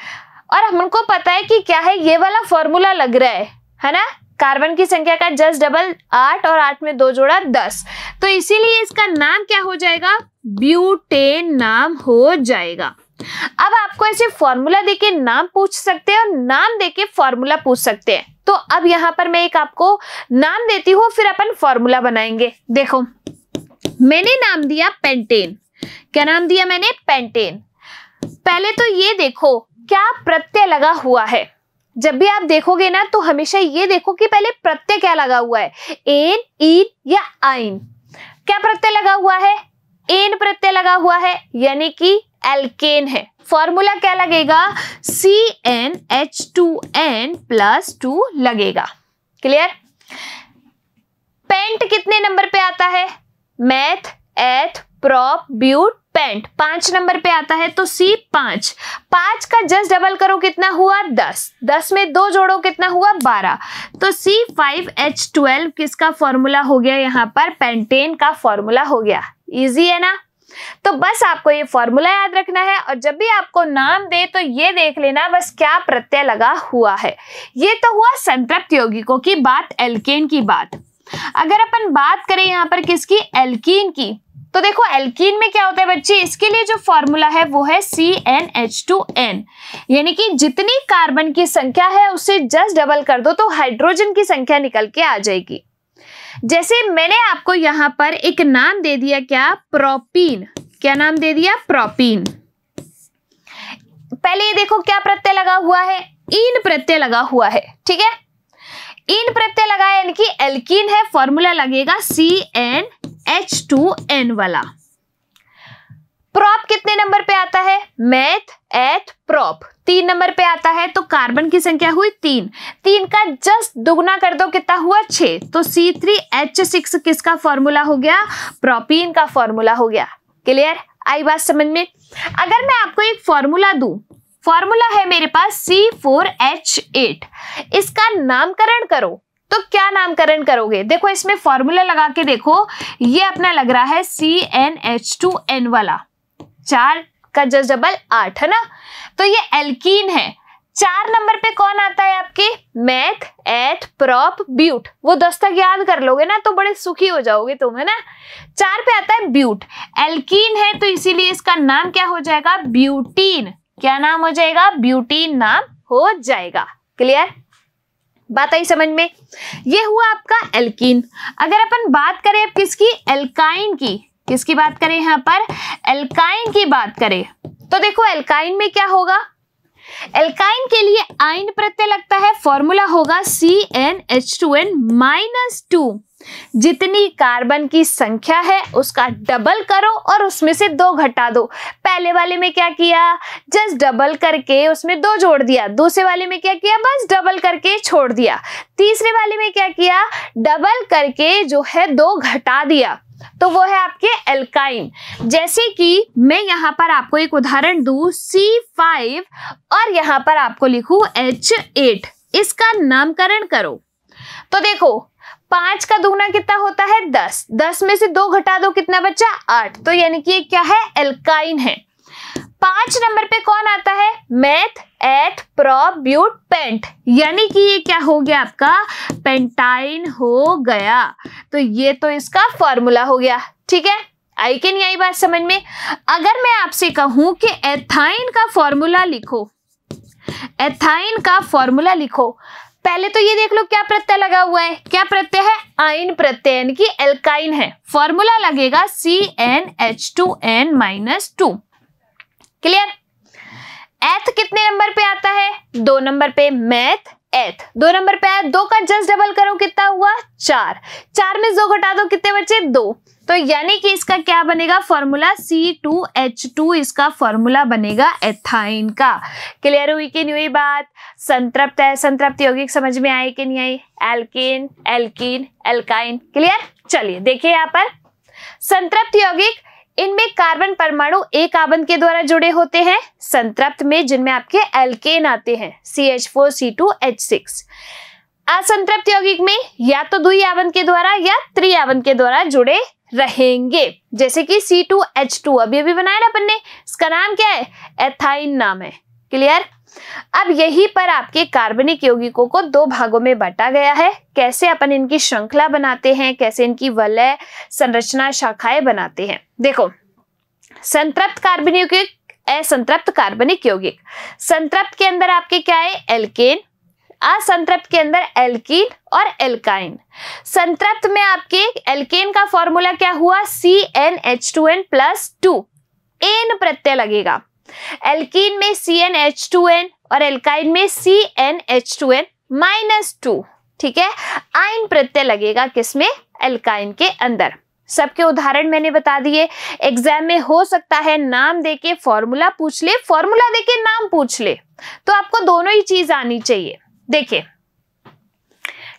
और हमको पता है कि क्या है ये वाला फॉर्मूला लग रहा है है ना कार्बन की संख्या का जस्ट डबल आठ और आठ में दो जोड़ा दस तो इसीलिए इसका नाम क्या हो जाएगा ब्यूटेन नाम हो जाएगा अब आपको ऐसे फॉर्मूला देके नाम पूछ सकते हैं और नाम देके फॉर्मूला पूछ सकते हैं तो अब यहां पर मैं एक आपको नाम देती हूं फिर अपन फॉर्मूला बनाएंगे देखो मैंने नाम दिया पेंटेन क्या नाम दिया मैंने पेंटेन पहले तो ये देखो क्या प्रत्यय लगा हुआ है जब भी आप देखोगे ना तो हमेशा ये देखो कि पहले प्रत्यय क्या लगा हुआ है एन ईन e या आइन क्या प्रत्यय लगा हुआ है एन प्रत्यय लगा हुआ है यानी कि एल्केन है फॉर्मूला क्या लगेगा C n H two n plus two लगेगा क्लियर पेंट कितने नंबर पे आता है meth eth prop but pent पांच नंबर पे आता है तो सी पांच पांच का जस्ट डबल करो कितना हुआ दस दस में दो जोड़ो कितना हुआ बारह तो सी फाइव एच ट्वेल्व किसका फॉर्मूला हो गया यहाँ पर पेंटेन का फॉर्मूला हो गया इजी है ना तो बस आपको ये फॉर्मूला याद रखना है और जब भी आपको नाम दे तो ये देख लेना बस क्या प्रत्यय लगा हुआ है ये तो हुआ संतृप्त यौगिकों की बात एल्केन की बात अगर अपन बात करें यहाँ पर किसकी एल्कीन की तो देखो एल्कीन में क्या होता है बच्चे इसके लिए जो फॉर्मूला है वो है C n H two n यानी कि जितनी कार्बन की संख्या है उसे जस्ट डबल कर दो तो हाइड्रोजन की संख्या निकल के आ जाएगी जैसे मैंने आपको यहां पर एक नाम दे दिया क्या प्रोपीन क्या नाम दे दिया प्रोपीन पहले ये देखो क्या प्रत्यय लगा हुआ है इन प्रत्यय लगा हुआ है ठीक है इन प्रत्यय लगा यानी कि एल्किन है फॉर्मूला लगेगा C n H two n वाला प्रॉप कितने नंबर पे आता है मैथ एथ प्रॉप तीन नंबर पे आता है तो कार्बन की संख्या हुई तीन तीन का जस्ट दुगना कर दो कितना हुआ छः तो सी थ्री एच सिक्स किसका फॉर्मूला हो गया प्रोपीन का फॉर्मूला हो गया क्लियर आई बात समझ में अगर मैं आपको एक फॉर्मूला दू फॉर्मूला है मेरे पास सी फोर एच एट इसका नामकरण करो तो क्या नामकरण करोगे देखो इसमें फॉर्मूला लगा के देखो ये अपना लग रहा है C n H two n वाला चार इसका जस्ट डबल आठ है ना तो ये एल्कीन है चार नंबर पे कौन आता है आपके मैथ एट प्रॉप ब्यूट वो दस तक याद कर लोगे ना तो बड़े सुखी हो जाओगे तुम है ना चार पे आता है ब्यूट एल्कीन है तो इसीलिए इसका नाम क्या हो जाएगा ब्यूटीन क्या नाम हो जाएगा ब्यूटीन नाम हो जाएगा क्लियर बात आई समझ में ये हुआ आपका एल्कीन अगर अपन बात करें किसकी एल्काइन की किसकी बात करें यहाँ पर एल्काइन की बात करें तो देखो एल्काइन में क्या होगा एल्काइन के लिए आइन प्रत्यय लगता है फॉर्मूला होगा C n H two n minus two जितनी कार्बन की संख्या है उसका डबल करो और उसमें से दो घटा दो पहले वाले में क्या किया जस्ट डबल करके उसमें दो जोड़ दिया दूसरे वाले में क्या किया बस डबल करके छोड़ दिया तीसरे वाले में क्या किया डबल करके जो है दो घटा दिया तो वो है आपके एल्काइन जैसे कि मैं यहां पर आपको एक उदाहरण दू C5 और यहां पर आपको लिखू H8 इसका नामकरण करो तो देखो पांच का दुगना कितना होता है दस दस में से दो घटा दो कितना बच्चा आठ तो यानी कि ये क्या है एल्काइन है पांच नंबर पे कौन आता है मैथ एथ प्रोब्यूट पेंट यानी कि ये क्या हो गया आपका पेंटाइन हो गया तो ये तो इसका फॉर्मूला हो गया ठीक है आई नहीं आई बात समझ में अगर मैं आपसे कहूं कि एथाइन का फॉर्मूला लिखो एथाइन का फॉर्मूला लिखो पहले तो ये देख लो क्या प्रत्यय लगा हुआ है क्या प्रत्यय है आइन प्रत्यय यानी कि एल्काइन है फॉर्मूला लगेगा C n H two n minus two clear eth कितने नंबर पे आता है दो नंबर पे मैथ एथ दो नंबर पे आया दो का जस्ट डबल करो कितना हुआ चार चार में दो घटा दो कितने बचे दो तो यानी कि इसका क्या बनेगा formula C two H two इसका फॉर्मूला बनेगा एथाइन का क्लियर हुई कि नहीं हुई बात संतृप्त है संतृप्त यौगिक समझ में आए कि नहीं आई एल्किन एल्किन एल्काइन क्लियर चलिए देखिए यहाँ पर संतृप्त यौगिक इनमें कार्बन परमाणु एक आबंद के द्वारा जुड़े होते हैं संतृप्त में जिनमें आपके एल्केन आते हैं C H four C two H six असंतृप्त यौगिक में या तो दुई आबंद के द्वारा या त्रि आबंद के द्वारा जुड़े रहेंगे जैसे कि सी टू एच टू अभी अभी बनाया ना अपन ने इसका नाम क्या है एथाइन नाम है क्लियर अब यही पर आपके कार्बनिक यौगिकों को दो भागों में बांटा गया है कैसे अपन इनकी श्रृंखला बनाते हैं कैसे इनकी वलय संरचना शाखाएं बनाते हैं देखो संतृप्त कार्बनिक यौगिक असंतृप्त कार्बनिक यौगिक संतृप्त के अंदर आपके क्या है एल्केन असंतृप्त के अंदर एल्कीन और एल्काइन संतृप्त में आपके एल्केन का फॉर्मूला क्या हुआ C n H two n plus two ane प्रत्यय लगेगा एल्किन में C n H two n और एल्काइन में C n H two n minus two ठीक है आइन प्रत्यय लगेगा किसमें एल्काइन के अंदर सबके उदाहरण मैंने बता दिए एग्जाम में हो सकता है नाम देके फॉर्मूला पूछ ले फॉर्मूला देके नाम पूछ ले तो आपको दोनों ही चीज आनी चाहिए देखिए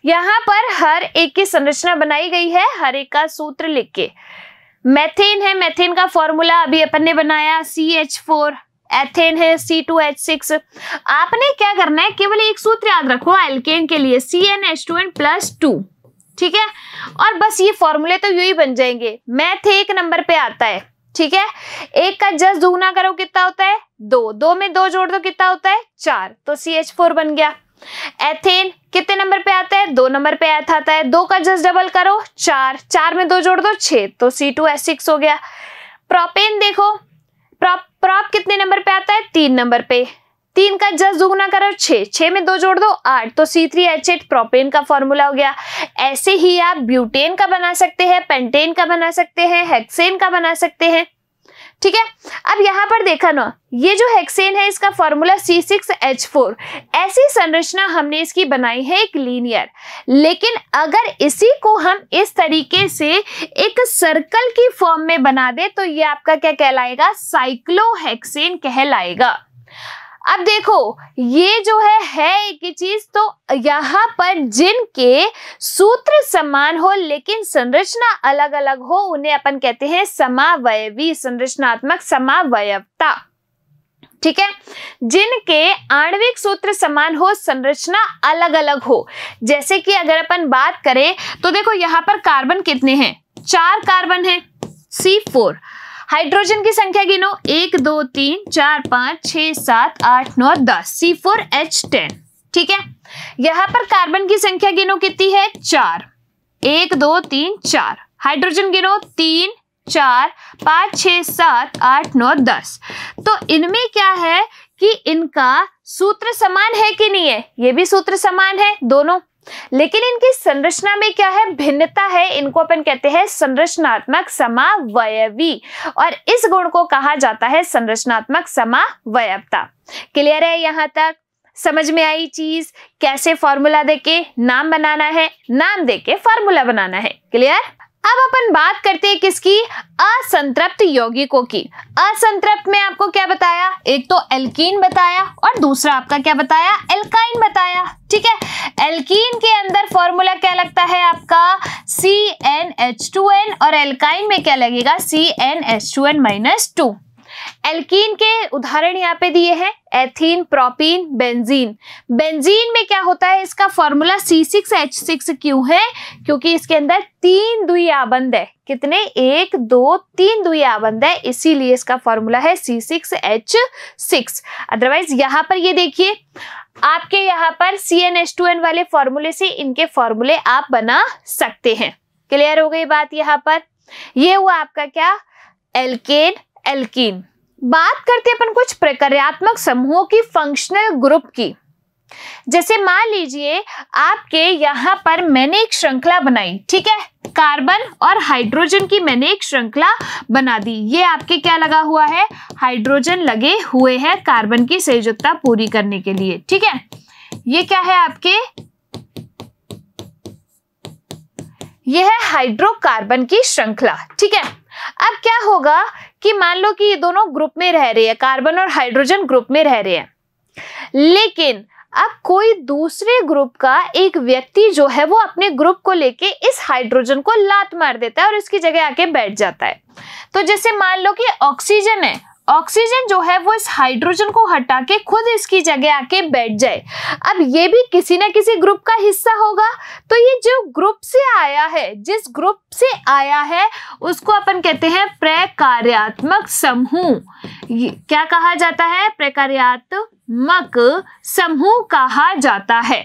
यहां पर हर एक की संरचना बनाई गई है हर एक का सूत्र लिख के मैथेन है मैथेन का फॉर्मूला अभी अपन ने बनाया सी एच फोर एथेन है सी टू एच सिक्स आपने क्या करना है केवल एक सूत्र याद रखो एल्केन के लिए C n H two n plus two ठीक है और बस ये फॉर्मूले तो यू ही बन जाएंगे मैथ एक नंबर पे आता है ठीक है एक का जस्ट दुगना करो कितना होता है दो दो में दो जोड़ दो कितना होता है चार तो सी एच फोर बन गया एथेन कितने नंबर पे आता है दो नंबर पे एथ आता है दो का जस्ट डबल करो चार चार में दो जोड़ दो छः तो सी टू एस सिक्स हो गया प्रोपेन देखो प्रॉप प्रॉप कितने नंबर पे आता है तीन नंबर पे तीन का जस दुगुना करो छे छः में दो जोड़ दो आठ तो C three H eight propane का फॉर्मूला हो गया ऐसे ही आप ब्यूटेन का बना सकते हैं पेंटेन का बना सकते हैं हेक्सेन का बना सकते हैं ठीक है अब यहाँ पर देखा ना ये जो हेक्सेन है इसका formula C six H four ऐसी संरचना हमने इसकी बनाई है एक लीनियर लेकिन अगर इसी को हम इस तरीके से एक सर्कल की फॉर्म में बना दे तो ये आपका क्या कहलाएगा साइक्लोहेक्सेन कहलाएगा अब देखो ये जो है है एक ही चीज तो यहाँ पर जिनके सूत्र समान हो लेकिन संरचना अलग अलग हो उन्हें अपन कहते हैं समावयवी संरचनात्मक समावयवता ठीक है जिनके आणविक सूत्र समान हो संरचना अलग अलग हो जैसे कि अगर अपन बात करें तो देखो यहाँ पर कार्बन कितने हैं चार कार्बन है सी फोर हाइड्रोजन की संख्या गिनो एक दो तीन चार पाँच छ सात आठ नौ दस सी फोर एच टेन ठीक है यहां पर कार्बन की संख्या गिनो कितनी है चार एक दो तीन चार हाइड्रोजन गिनो तीन चार पांच छ सात आठ नौ दस तो इनमें क्या है कि इनका सूत्र समान है कि नहीं है ये भी सूत्र समान है दोनों लेकिन इनकी संरचना में क्या है भिन्नता है इनको अपन कहते हैं संरचनात्मक समावयवी और इस गुण को कहा जाता है संरचनात्मक समावयवता क्लियर है यहां तक समझ में आई चीज कैसे फॉर्मूला देके नाम बनाना है नाम देके फॉर्मूला बनाना है क्लियर अब अपन बात करते हैं किसकी असंतृप्त यौगिकों की असंतृप्त में आपको क्या बताया एक तो एल्कीन बताया और दूसरा आपका क्या बताया एल्काइन बताया ठीक है एल्कीन के अंदर फॉर्मूला क्या लगता है आपका C n H two n और एल्काइन में क्या लगेगा C n H two n minus two alkene के उदाहरण यहाँ पे दिए हैं एथीन प्रोपीन बेंजीन बेंजीन में क्या होता है इसका फॉर्मूला C6H6 क्यों है क्योंकि इसके अंदर तीन दुई आबंद है कितने एक दो तीन दुई आबंद है इसीलिए इसका फॉर्मूला है C6H6 अदरवाइज यहाँ पर ये देखिए आपके यहाँ पर CnH2n वाले फॉर्मूले से इनके फॉर्मूले आप बना सकते हैं क्लियर हो गई बात यहाँ पर ये हुआ आपका क्या एल्केन एल्कीन बात करते अपन कुछ प्रक्रियात्मक समूहों की फंक्शनल ग्रुप की जैसे मान लीजिए आपके यहां पर मैंने एक श्रृंखला बनाई ठीक है कार्बन और हाइड्रोजन की मैंने एक श्रृंखला बना दी ये आपके क्या लगा हुआ है हाइड्रोजन लगे हुए हैं कार्बन की संयोजकता पूरी करने के लिए ठीक है ये क्या है आपके यह है हाइड्रोकार्बन की श्रृंखला ठीक है अब क्या होगा कि मान लो कि ये दोनों ग्रुप में रह रहे हैं कार्बन और हाइड्रोजन ग्रुप में रह रहे हैं लेकिन अब कोई दूसरे ग्रुप का एक व्यक्ति जो है वो अपने ग्रुप को लेके इस हाइड्रोजन को लात मार देता है और इसकी जगह आके बैठ जाता है तो जैसे मान लो कि ऑक्सीजन है ऑक्सीजन जो है वो इस हाइड्रोजन को हटा के खुद इसकी जगह आके बैठ जाए अब ये भी किसी ना किसी ग्रुप का हिस्सा होगा तो ये जो ग्रुप से आया है जिस ग्रुप से आया है उसको अपन कहते हैं प्रकार्यात्मक समूह क्या कहा जाता है प्रकार्यात्मक समूह कहा जाता है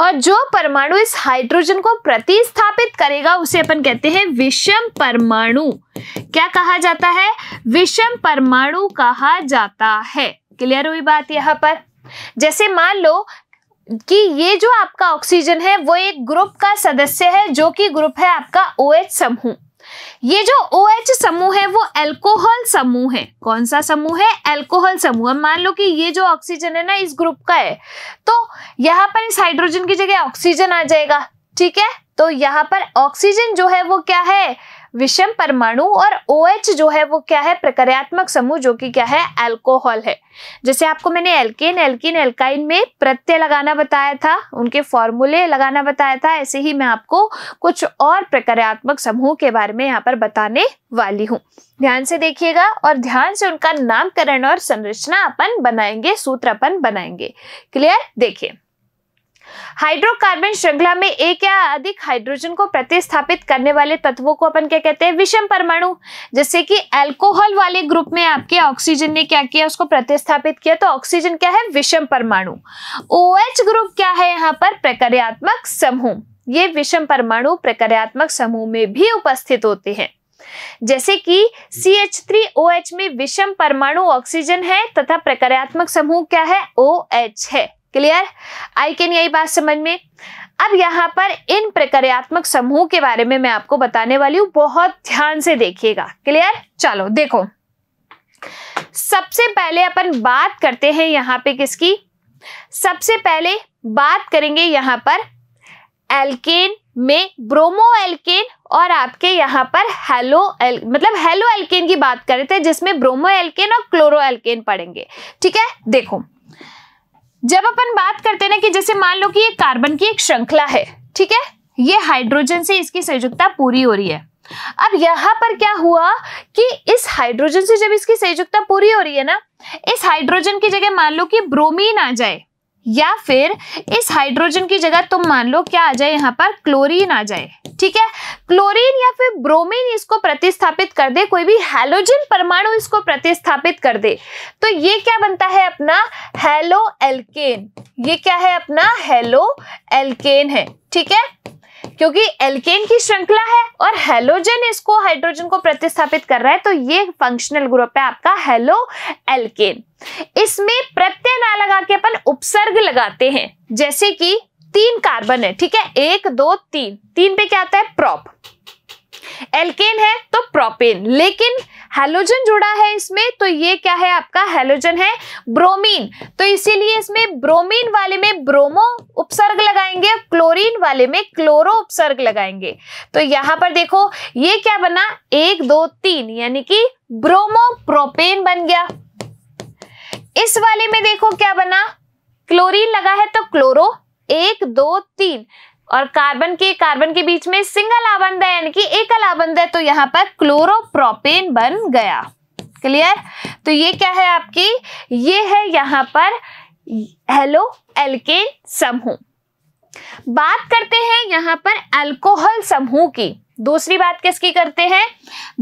और जो परमाणु इस हाइड्रोजन को प्रतिस्थापित करेगा उसे अपन कहते हैं विषम परमाणु क्या कहा जाता है विषम परमाणु कहा जाता है क्लियर हुई बात यहां पर जैसे मान लो कि ये जो आपका ऑक्सीजन है वो एक ग्रुप का सदस्य है जो कि ग्रुप है आपका ओ OH समूह ये जो ओ OH समूह है वो एल्कोहल समूह है कौन सा समूह है एल्कोहल समूह मान लो कि ये जो ऑक्सीजन है ना इस ग्रुप का है तो यहाँ पर इस हाइड्रोजन की जगह ऑक्सीजन आ जाएगा ठीक है तो यहाँ पर ऑक्सीजन जो है वो क्या है विषम परमाणु और ओ OH जो है वो क्या है प्रक्रियात्मक समूह जो कि क्या है एल्कोहल है जैसे आपको मैंने एल्केन एल्किन एल्काइन में प्रत्यय लगाना बताया था उनके फॉर्मूले लगाना बताया था ऐसे ही मैं आपको कुछ और प्रक्रियात्मक समूह के बारे में यहाँ पर बताने वाली हूँ ध्यान से देखिएगा और ध्यान से उनका नामकरण और संरचना अपन बनाएंगे सूत्र अपन बनाएंगे क्लियर देखिए हाइड्रोकार्बन श्रृंखला में एक या अधिक हाइड्रोजन को प्रतिस्थापित करने वाले तत्वों को अपन क्या कहते हैं विषम परमाणु जैसे कि एल्कोहल वाले ग्रुप में आपके ऑक्सीजन ने क्या किया उसको प्रतिस्थापित किया तो ऑक्सीजन क्या है विषम परमाणु ओ OH ग्रुप क्या है यहाँ पर प्रक्रियात्मक समूह ये विषम परमाणु प्रक्रियात्मक समूह में भी उपस्थित होते हैं जैसे कि CH3OH में विषम परमाणु ऑक्सीजन है तथा प्रक्रियात्मक समूह क्या है OH है क्लियर आई कैन यही बात समझ में अब यहाँ पर इन प्रक्रियात्मक समूह के बारे में मैं आपको बताने वाली हूँ बहुत ध्यान से देखिएगा क्लियर चलो देखो सबसे पहले अपन बात करते हैं यहाँ पे किसकी सबसे पहले बात करेंगे यहाँ पर एल्केन में ब्रोमो एल्केन और आपके यहाँ पर हेलो एल मतलब हेलो एल्केन की बात कर रहे थे जिसमें ब्रोमो एल्केन और क्लोरो एल्केन पड़ेंगे ठीक है देखो जब अपन बात करते ना कि जैसे मान लो कि ये कार्बन की एक श्रृंखला है ठीक है ये हाइड्रोजन से इसकी संयुक्ता पूरी हो रही है अब यहां पर क्या हुआ कि इस हाइड्रोजन से जब इसकी संयुक्ता पूरी हो रही है ना इस हाइड्रोजन की जगह मान लो कि ब्रोमीन आ जाए या फिर इस हाइड्रोजन की जगह तुम मान लो क्या आ जाए यहाँ पर क्लोरीन आ जाए ठीक है क्लोरीन या फिर ब्रोमीन इसको प्रतिस्थापित कर दे कोई भी हेलोजन परमाणु इसको प्रतिस्थापित कर दे तो ये क्या बनता है अपना हेलो एल्केन ये क्या है अपना हेलो एल्केन है ठीक है क्योंकि एल्केन की श्रृंखला है और हेलोजन इसको हाइड्रोजन को प्रतिस्थापित कर रहा है तो ये फंक्शनल ग्रुप है आपका हेलो एल्केन इसमें प्रत्यय ना लगा के अपन उपसर्ग लगाते हैं जैसे कि तीन कार्बन है ठीक है एक दो तीन तीन पे क्या आता है प्रॉप एल्केन है तो प्रोपेन लेकिन हेलोजन जुड़ा है इसमें तो ये क्या है आपका हेलोजन है ब्रोमीन तो इसीलिए इसमें ब्रोमीन वाले में ब्रोमो उपसर्ग लगाएंगे और क्लोरीन वाले में क्लोरो उपसर्ग लगाएंगे तो यहां पर देखो ये क्या बना एक दो तीन यानी कि ब्रोमो प्रोपेन बन गया इस वाले में देखो क्या बना क्लोरीन लगा है तो क्लोरो एक दो तीन और कार्बन के कार्बन के बीच में सिंगल आबंध है यानी कि एकल आबंध है तो यहाँ पर क्लोरोप्रोपेन बन गया क्लियर तो ये क्या है आपकी ये है यहाँ पर हेलो एल्केन समूह बात करते हैं यहाँ पर अल्कोहल समूह की दूसरी बात किसकी करते हैं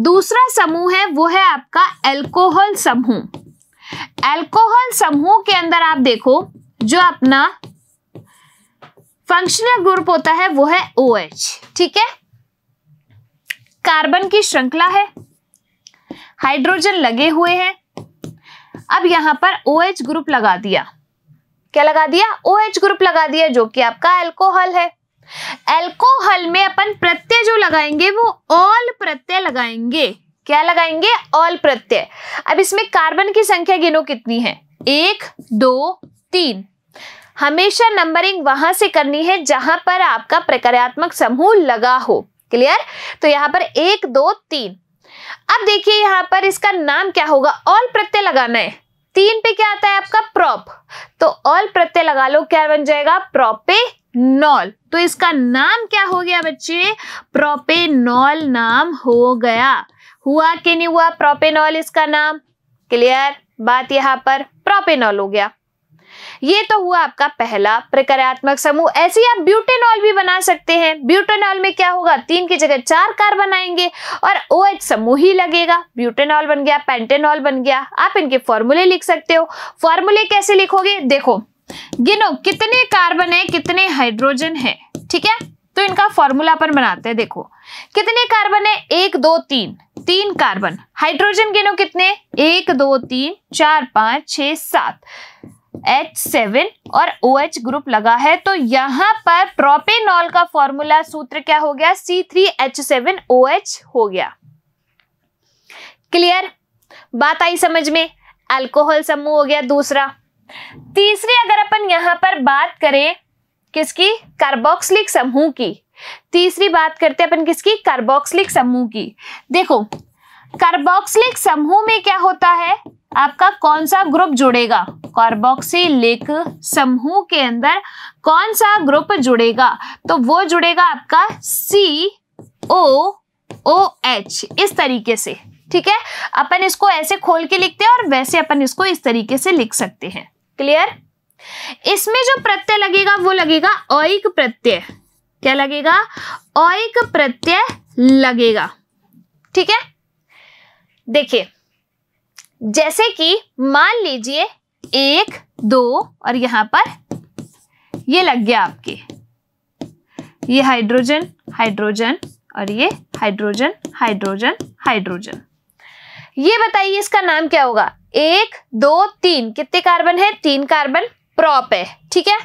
दूसरा समूह है वो है आपका अल्कोहल समूह अल्कोहल समूह के अंदर आप देखो जो अपना फंक्शनल ग्रुप होता है वो है ओ OH, ठीक है कार्बन की श्रृंखला है हाइड्रोजन लगे हुए हैं अब यहां पर ओ OH ग्रुप लगा दिया क्या लगा दिया ओ OH ग्रुप लगा दिया जो कि आपका एल्कोहल है एल्कोहल में अपन प्रत्यय जो लगाएंगे वो ऑल प्रत्यय लगाएंगे क्या लगाएंगे ऑल प्रत्यय अब इसमें कार्बन की संख्या गिनो कितनी है एक दो तीन हमेशा नंबरिंग वहां से करनी है जहां पर आपका प्रक्रियात्मक समूह लगा हो क्लियर तो यहाँ पर एक दो तीन अब देखिए यहाँ पर इसका नाम क्या होगा ऑल प्रत्यय लगाना है तीन पे क्या आता है आपका प्रॉप तो ऑल प्रत्यय लगा लो क्या बन जाएगा प्रॉपे नॉल तो इसका नाम क्या हो गया बच्चे नॉल नाम हो गया हुआ कि नहीं हुआ प्रोपेनॉल इसका नाम क्लियर बात यहां पर प्रोपेनॉल हो गया ये तो हुआ आपका पहला प्रकारात्मक समूह ऐसे ही आप ब्यूटेनॉल भी बना सकते हैं ब्यूटेनॉल में क्या होगा तीन की जगह चार कार बनाएंगे और ओ एच समूह ही लगेगा ब्यूटेनॉल बन गया पेंटेनॉल बन गया आप इनके फॉर्मूले लिख सकते हो फॉर्मूले कैसे लिखोगे देखो गिनो कितने कार्बन है कितने हाइड्रोजन है ठीक है तो इनका फॉर्मूला अपन बनाते हैं देखो कितने कार्बन है एक दो तीन तीन कार्बन हाइड्रोजन गिनो कितने एक दो तीन चार पांच छ सात एच सेवन और ओ OH ग्रुप लगा है तो यहाँ पर प्रोपेनॉल का फॉर्मूला सूत्र क्या हो गया C three H seven O H हो गया क्लियर बात आई समझ में अल्कोहल समूह हो गया दूसरा तीसरी अगर अपन यहां पर बात करें किसकी कार्बोक्सिलिक समूह की तीसरी बात करते हैं अपन किसकी कार्बोक्सिलिक समूह की देखो कार्बोक्सिलिक समूह में क्या होता है आपका कौन सा ग्रुप जुड़ेगा लेख समूह के अंदर कौन सा ग्रुप जुड़ेगा तो वो जुड़ेगा आपका सी ओ ओ एच इस तरीके से ठीक है अपन इसको ऐसे खोल के लिखते हैं और वैसे अपन इसको इस तरीके से लिख सकते हैं क्लियर इसमें जो प्रत्यय लगेगा वो लगेगा ओइक प्रत्यय क्या लगेगा ओइक प्रत्यय लगेगा ठीक है देखिए जैसे कि मान लीजिए एक दो और यहां पर ये लग गया आपके ये हाइड्रोजन हाइड्रोजन और ये हाइड्रोजन हाइड्रोजन हाइड्रोजन ये बताइए इसका नाम क्या होगा एक दो तीन कितने कार्बन है तीन कार्बन प्रॉप है ठीक है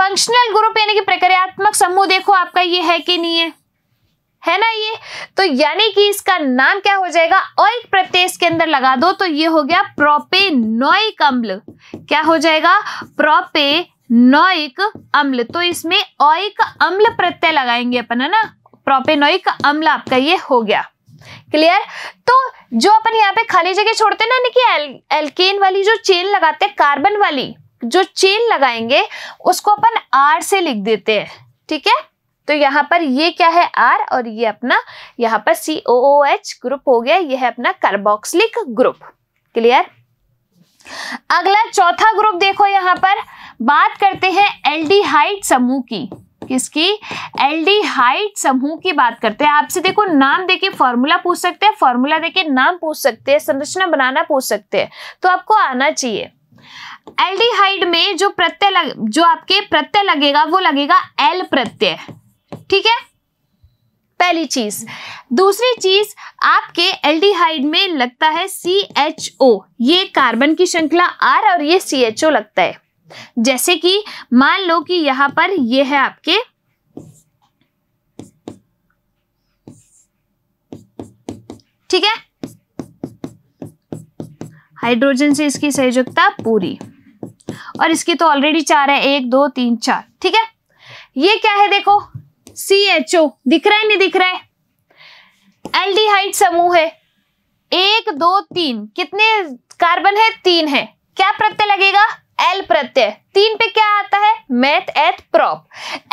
फंक्शनल ग्रुप यानी कि प्रक्रियात्मक समूह देखो आपका ये है कि नहीं है है ना ये तो यानी कि इसका नाम क्या हो जाएगा ऑइक प्रत्यय इसके अंदर लगा दो तो ये हो गया प्रोपे नोइक अम्ल क्या हो जाएगा प्रोपे नोइक अम्ल तो इसमें ऑइक अम्ल प्रत्यय लगाएंगे अपन है ना प्रोपेनोइक अम्ल आपका ये हो गया क्लियर तो जो अपन यहाँ पे खाली जगह छोड़ते ना कि एल, एल्केन वाली जो चेन लगाते हैं कार्बन वाली जो चेन लगाएंगे उसको अपन आर से लिख देते हैं ठीक है तो यहाँ पर ये क्या है आर और ये अपना यहाँ पर सी ओ ओ एच ग्रुप हो गया ये है अपना कार्बोक्सिलिक ग्रुप क्लियर अगला चौथा ग्रुप देखो यहाँ पर बात करते हैं एल्डिहाइड समूह की किसकी एल्डिहाइड समूह की बात करते हैं आपसे देखो नाम देके फॉर्मूला पूछ सकते हैं फॉर्मूला देके नाम पूछ सकते हैं संरचना बनाना पूछ सकते हैं तो आपको आना चाहिए एल्डिहाइड में जो प्रत्यय लग जो आपके प्रत्यय लगेगा वो लगेगा एल प्रत्यय ठीक है पहली चीज दूसरी चीज आपके एल्डिहाइड में लगता है सी एच ओ ये कार्बन की श्रृंखला आर और ये सी एच ओ लगता है जैसे कि मान लो कि यहां पर ये है आपके ठीक है हाइड्रोजन से इसकी सहयोगता पूरी और इसकी तो ऑलरेडी चार है एक दो तीन चार ठीक है ये क्या है देखो सी एच ओ दिख रहा है नहीं दिख रहा है एल्डिहाइड समूह है एक दो तीन कितने कार्बन है तीन है क्या प्रत्यय लगेगा एल प्रत्यय तीन पे क्या आता है मैथ एथ प्रॉप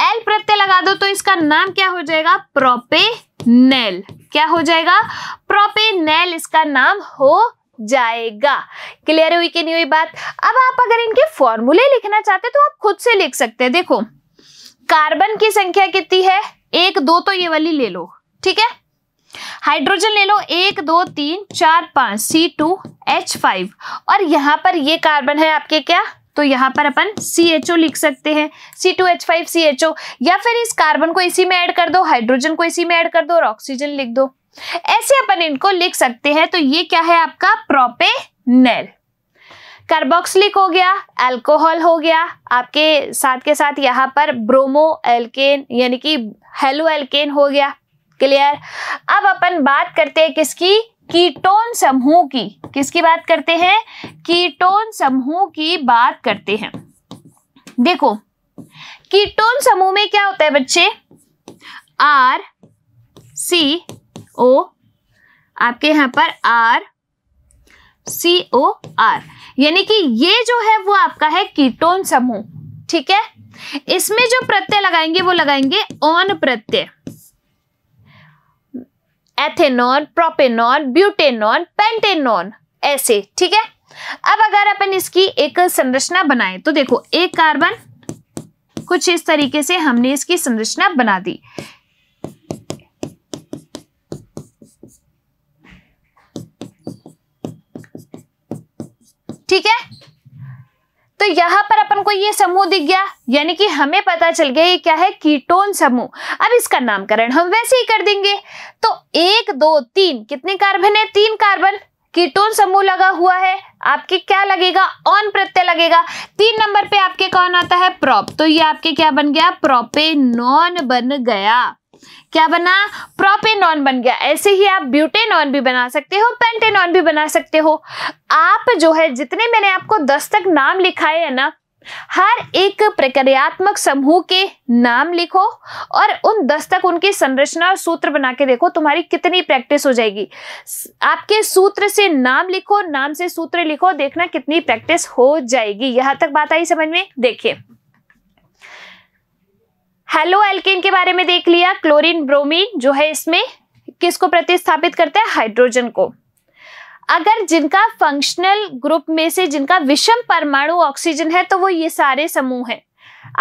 एल प्रत्यय लगा दो तो इसका नाम क्या हो जाएगा प्रोपेनेल क्या हो जाएगा प्रोपेनेल इसका नाम हो जाएगा क्लियर हुई कि नहीं हुई बात अब आप अगर इनके फॉर्मूले लिखना चाहते तो आप खुद से लिख सकते हैं देखो कार्बन की संख्या कितनी है एक दो तो ये वाली ले लो ठीक है हाइड्रोजन ले लो एक दो तीन चार पांच सी टू एच फाइव और यहाँ पर ये कार्बन है आपके क्या तो यहाँ पर अपन सी एच ओ लिख सकते हैं C two H five C H O या फिर इस कार्बन को इसी में ऐड कर दो हाइड्रोजन को इसी में ऐड कर दो और ऑक्सीजन लिख दो ऐसे अपन इनको लिख सकते हैं तो ये क्या है आपका प्रोपेनेल कार्बोक्सलिक हो गया अल्कोहल हो गया आपके साथ के साथ यहाँ पर ब्रोमो एल्केन यानी कि हेलो एल्केन हो गया क्लियर अब अपन बात करते हैं किसकी कीटोन समूह की किसकी बात करते हैं कीटोन समूह की बात करते हैं देखो कीटोन समूह में क्या होता है बच्चे आर सी ओ आपके यहां पर आर सी ओ आर यानी कि ये जो है वो आपका है कीटोन समूह ठीक है इसमें जो प्रत्यय लगाएंगे वो लगाएंगे ऑन प्रत्यय एथेनॉन प्रोपेनॉन ब्यूटेनॉन पेंटेनॉन ऐसे ठीक है अब अगर अपन इसकी एक संरचना बनाए तो देखो एक कार्बन कुछ इस तरीके से हमने इसकी संरचना बना दी ठीक है तो यहां पर अपन को ये समूह दिख गया यानी कि हमें पता चल गया ये क्या है कीटोन समूह अब इसका नामकरण हम वैसे ही कर देंगे तो एक दो तीन कितने कार्बन है तीन कार्बन कीटोन समूह लगा हुआ है आपके क्या लगेगा ऑन प्रत्यय लगेगा तीन नंबर पे आपके कौन आता है प्रॉप तो ये आपके क्या बन गया नॉन बन गया क्या बना प्रोपेनॉन बन गया ऐसे ही आप ब्यूटेनॉन भी बना सकते हो पेंटेनॉन भी बना सकते हो आप जो है जितने मैंने आपको दस तक नाम लिखाए है ना हर एक प्रक्रियात्मक समूह के नाम लिखो और उन दस तक उनकी संरचना और सूत्र बना के देखो तुम्हारी कितनी प्रैक्टिस हो जाएगी आपके सूत्र से नाम लिखो नाम से सूत्र लिखो देखना कितनी प्रैक्टिस हो जाएगी यहां तक बात आई समझ में देखिए हेलो एल्केन के बारे में देख लिया क्लोरीन ब्रोमीन जो है इसमें किसको प्रतिस्थापित करता है हाइड्रोजन को अगर जिनका फंक्शनल ग्रुप में से जिनका विषम परमाणु ऑक्सीजन है तो वो ये सारे समूह हैं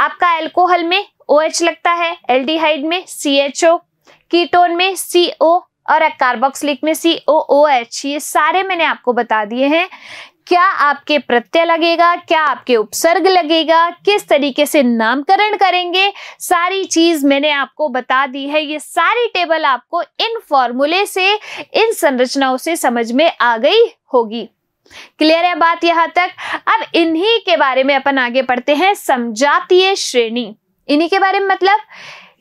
आपका एल्कोहल में ओ OH लगता है एल में सी कीटोन में सी और कार्बोक्सिलिक में सी ये सारे मैंने आपको बता दिए हैं क्या आपके प्रत्यय लगेगा क्या आपके उपसर्ग लगेगा किस तरीके से नामकरण करेंगे सारी चीज मैंने आपको बता दी है ये सारी टेबल आपको इन फॉर्मूले से इन संरचनाओं से समझ में आ गई होगी क्लियर है बात यहां तक अब इन्हीं के बारे में अपन आगे पढ़ते हैं समझातीय श्रेणी इन्हीं के बारे में मतलब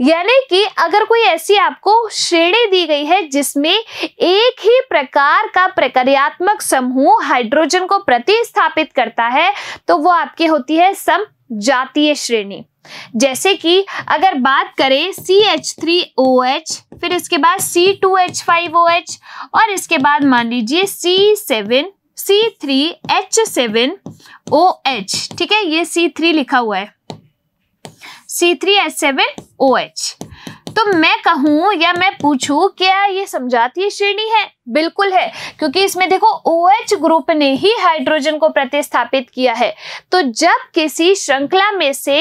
यानी कि अगर कोई ऐसी आपको श्रेणी दी गई है जिसमें एक ही प्रकार का प्रक्रियात्मक समूह हाइड्रोजन को प्रतिस्थापित करता है तो वो आपकी होती है सम जातीय श्रेणी जैसे कि अगर बात करें C H three O H फिर इसके बाद C two H five O H और इसके बाद मान लीजिए C seven C three H seven O H ठीक है ये सी थ्री लिखा हुआ है C three seven O H तो मैं कहूं या मैं पूछूं क्या ये समझाती श्रेणी है बिल्कुल है क्योंकि इसमें देखो ओ OH ग्रुप ने ही हाइड्रोजन को प्रतिस्थापित किया है तो जब किसी श्रृंखला में से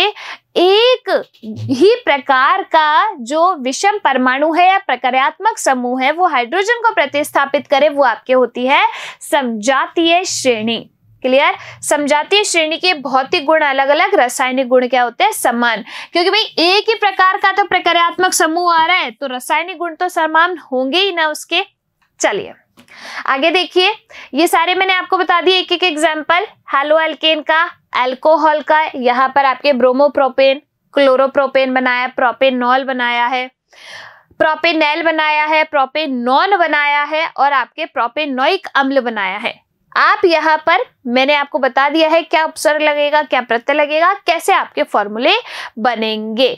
एक ही प्रकार का जो विषम परमाणु है या प्रकार्यात्मक समूह है वो हाइड्रोजन को प्रतिस्थापित करे वो आपके होती है समझातीय श्रेणी क्लियर समझातीय श्रेणी के भौतिक गुण अलग अलग रासायनिक गुण क्या होते हैं समान क्योंकि भाई एक ही प्रकार का तो प्रक्रियात्मक समूह आ रहा है तो रासायनिक गुण तो समान होंगे ही ना उसके चलिए आगे देखिए ये सारे मैंने आपको बता दिए एक एक एग्जाम्पल हेलो एल्केन का एल्कोहल का यहाँ पर आपके ब्रोमोप्रोपेन क्लोरोप्रोपेन बनाया प्रोपेनॉल बनाया है प्रोपेनल बनाया है प्रोपेनॉन बनाया है और आपके प्रोपेनोइक अम्ल बनाया है आप यहाँ पर मैंने आपको बता दिया है क्या उपसर्ग लगेगा क्या प्रत्यय लगेगा कैसे आपके फॉर्मूले बनेंगे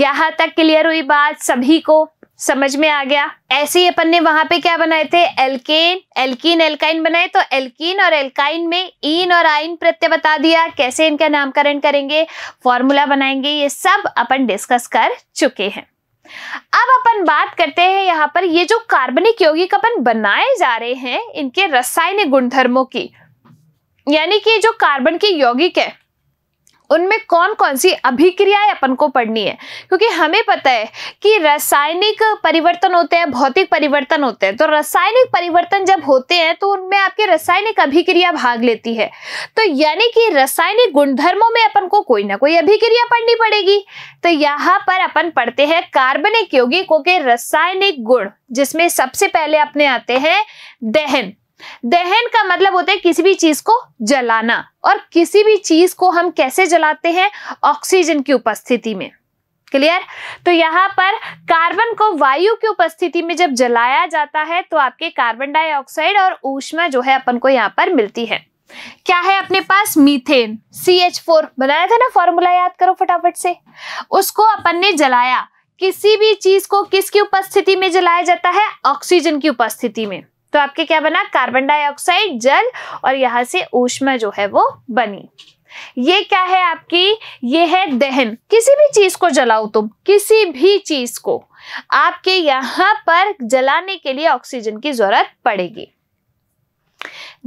यहाँ तक क्लियर हुई बात सभी को समझ में आ गया ऐसे ही अपन ने वहां पे क्या बनाए थे एल्केन एल्कीन एल्काइन बनाए तो एल्कीन और एल्काइन में इन और आइन प्रत्यय बता दिया कैसे इनका नामकरण करेंगे फॉर्मूला बनाएंगे ये सब अपन डिस्कस कर चुके हैं अब अपन बात करते हैं यहाँ पर ये जो कार्बनिक यौगिक अपन बनाए जा रहे हैं इनके रसायनिक गुणधर्मों की यानी कि जो कार्बन के यौगिक है उनमें कौन कौन सी अभिक्रियाएं अपन को पढ़नी है क्योंकि हमें पता है कि रासायनिक परिवर्तन होते हैं भौतिक परिवर्तन होते हैं तो रासायनिक परिवर्तन जब होते हैं तो उनमें आपके रासायनिक अभिक्रिया भाग लेती है तो यानी कि रासायनिक गुणधर्मों में अपन को कोई ना कोई अभिक्रिया पढ़नी पड़ेगी तो यहाँ पर अपन पढ़ते हैं कार्बनिक यौगिकों के रासायनिक गुण जिसमें सबसे पहले अपने आते हैं दहन दहन का मतलब होता है किसी भी चीज को जलाना और किसी भी चीज को हम कैसे जलाते हैं ऑक्सीजन की उपस्थिति में क्लियर तो यहां पर कार्बन को वायु की उपस्थिति में जब जलाया जाता है तो आपके कार्बन डाइऑक्साइड और ऊष्मा जो है अपन को यहां पर मिलती है क्या है अपने पास मीथेन सी एच फोर बनाया था ना फॉर्मूला याद करो फटाफट से उसको अपन ने जलाया किसी भी चीज को किसकी उपस्थिति में जलाया जाता है ऑक्सीजन की उपस्थिति में तो आपके क्या बना कार्बन डाइऑक्साइड जल और यहाँ से ऊष्मा जो है वो बनी ये क्या है आपकी ये है दहन किसी भी चीज को जलाओ तुम किसी भी चीज को आपके यहां पर जलाने के लिए ऑक्सीजन की जरूरत पड़ेगी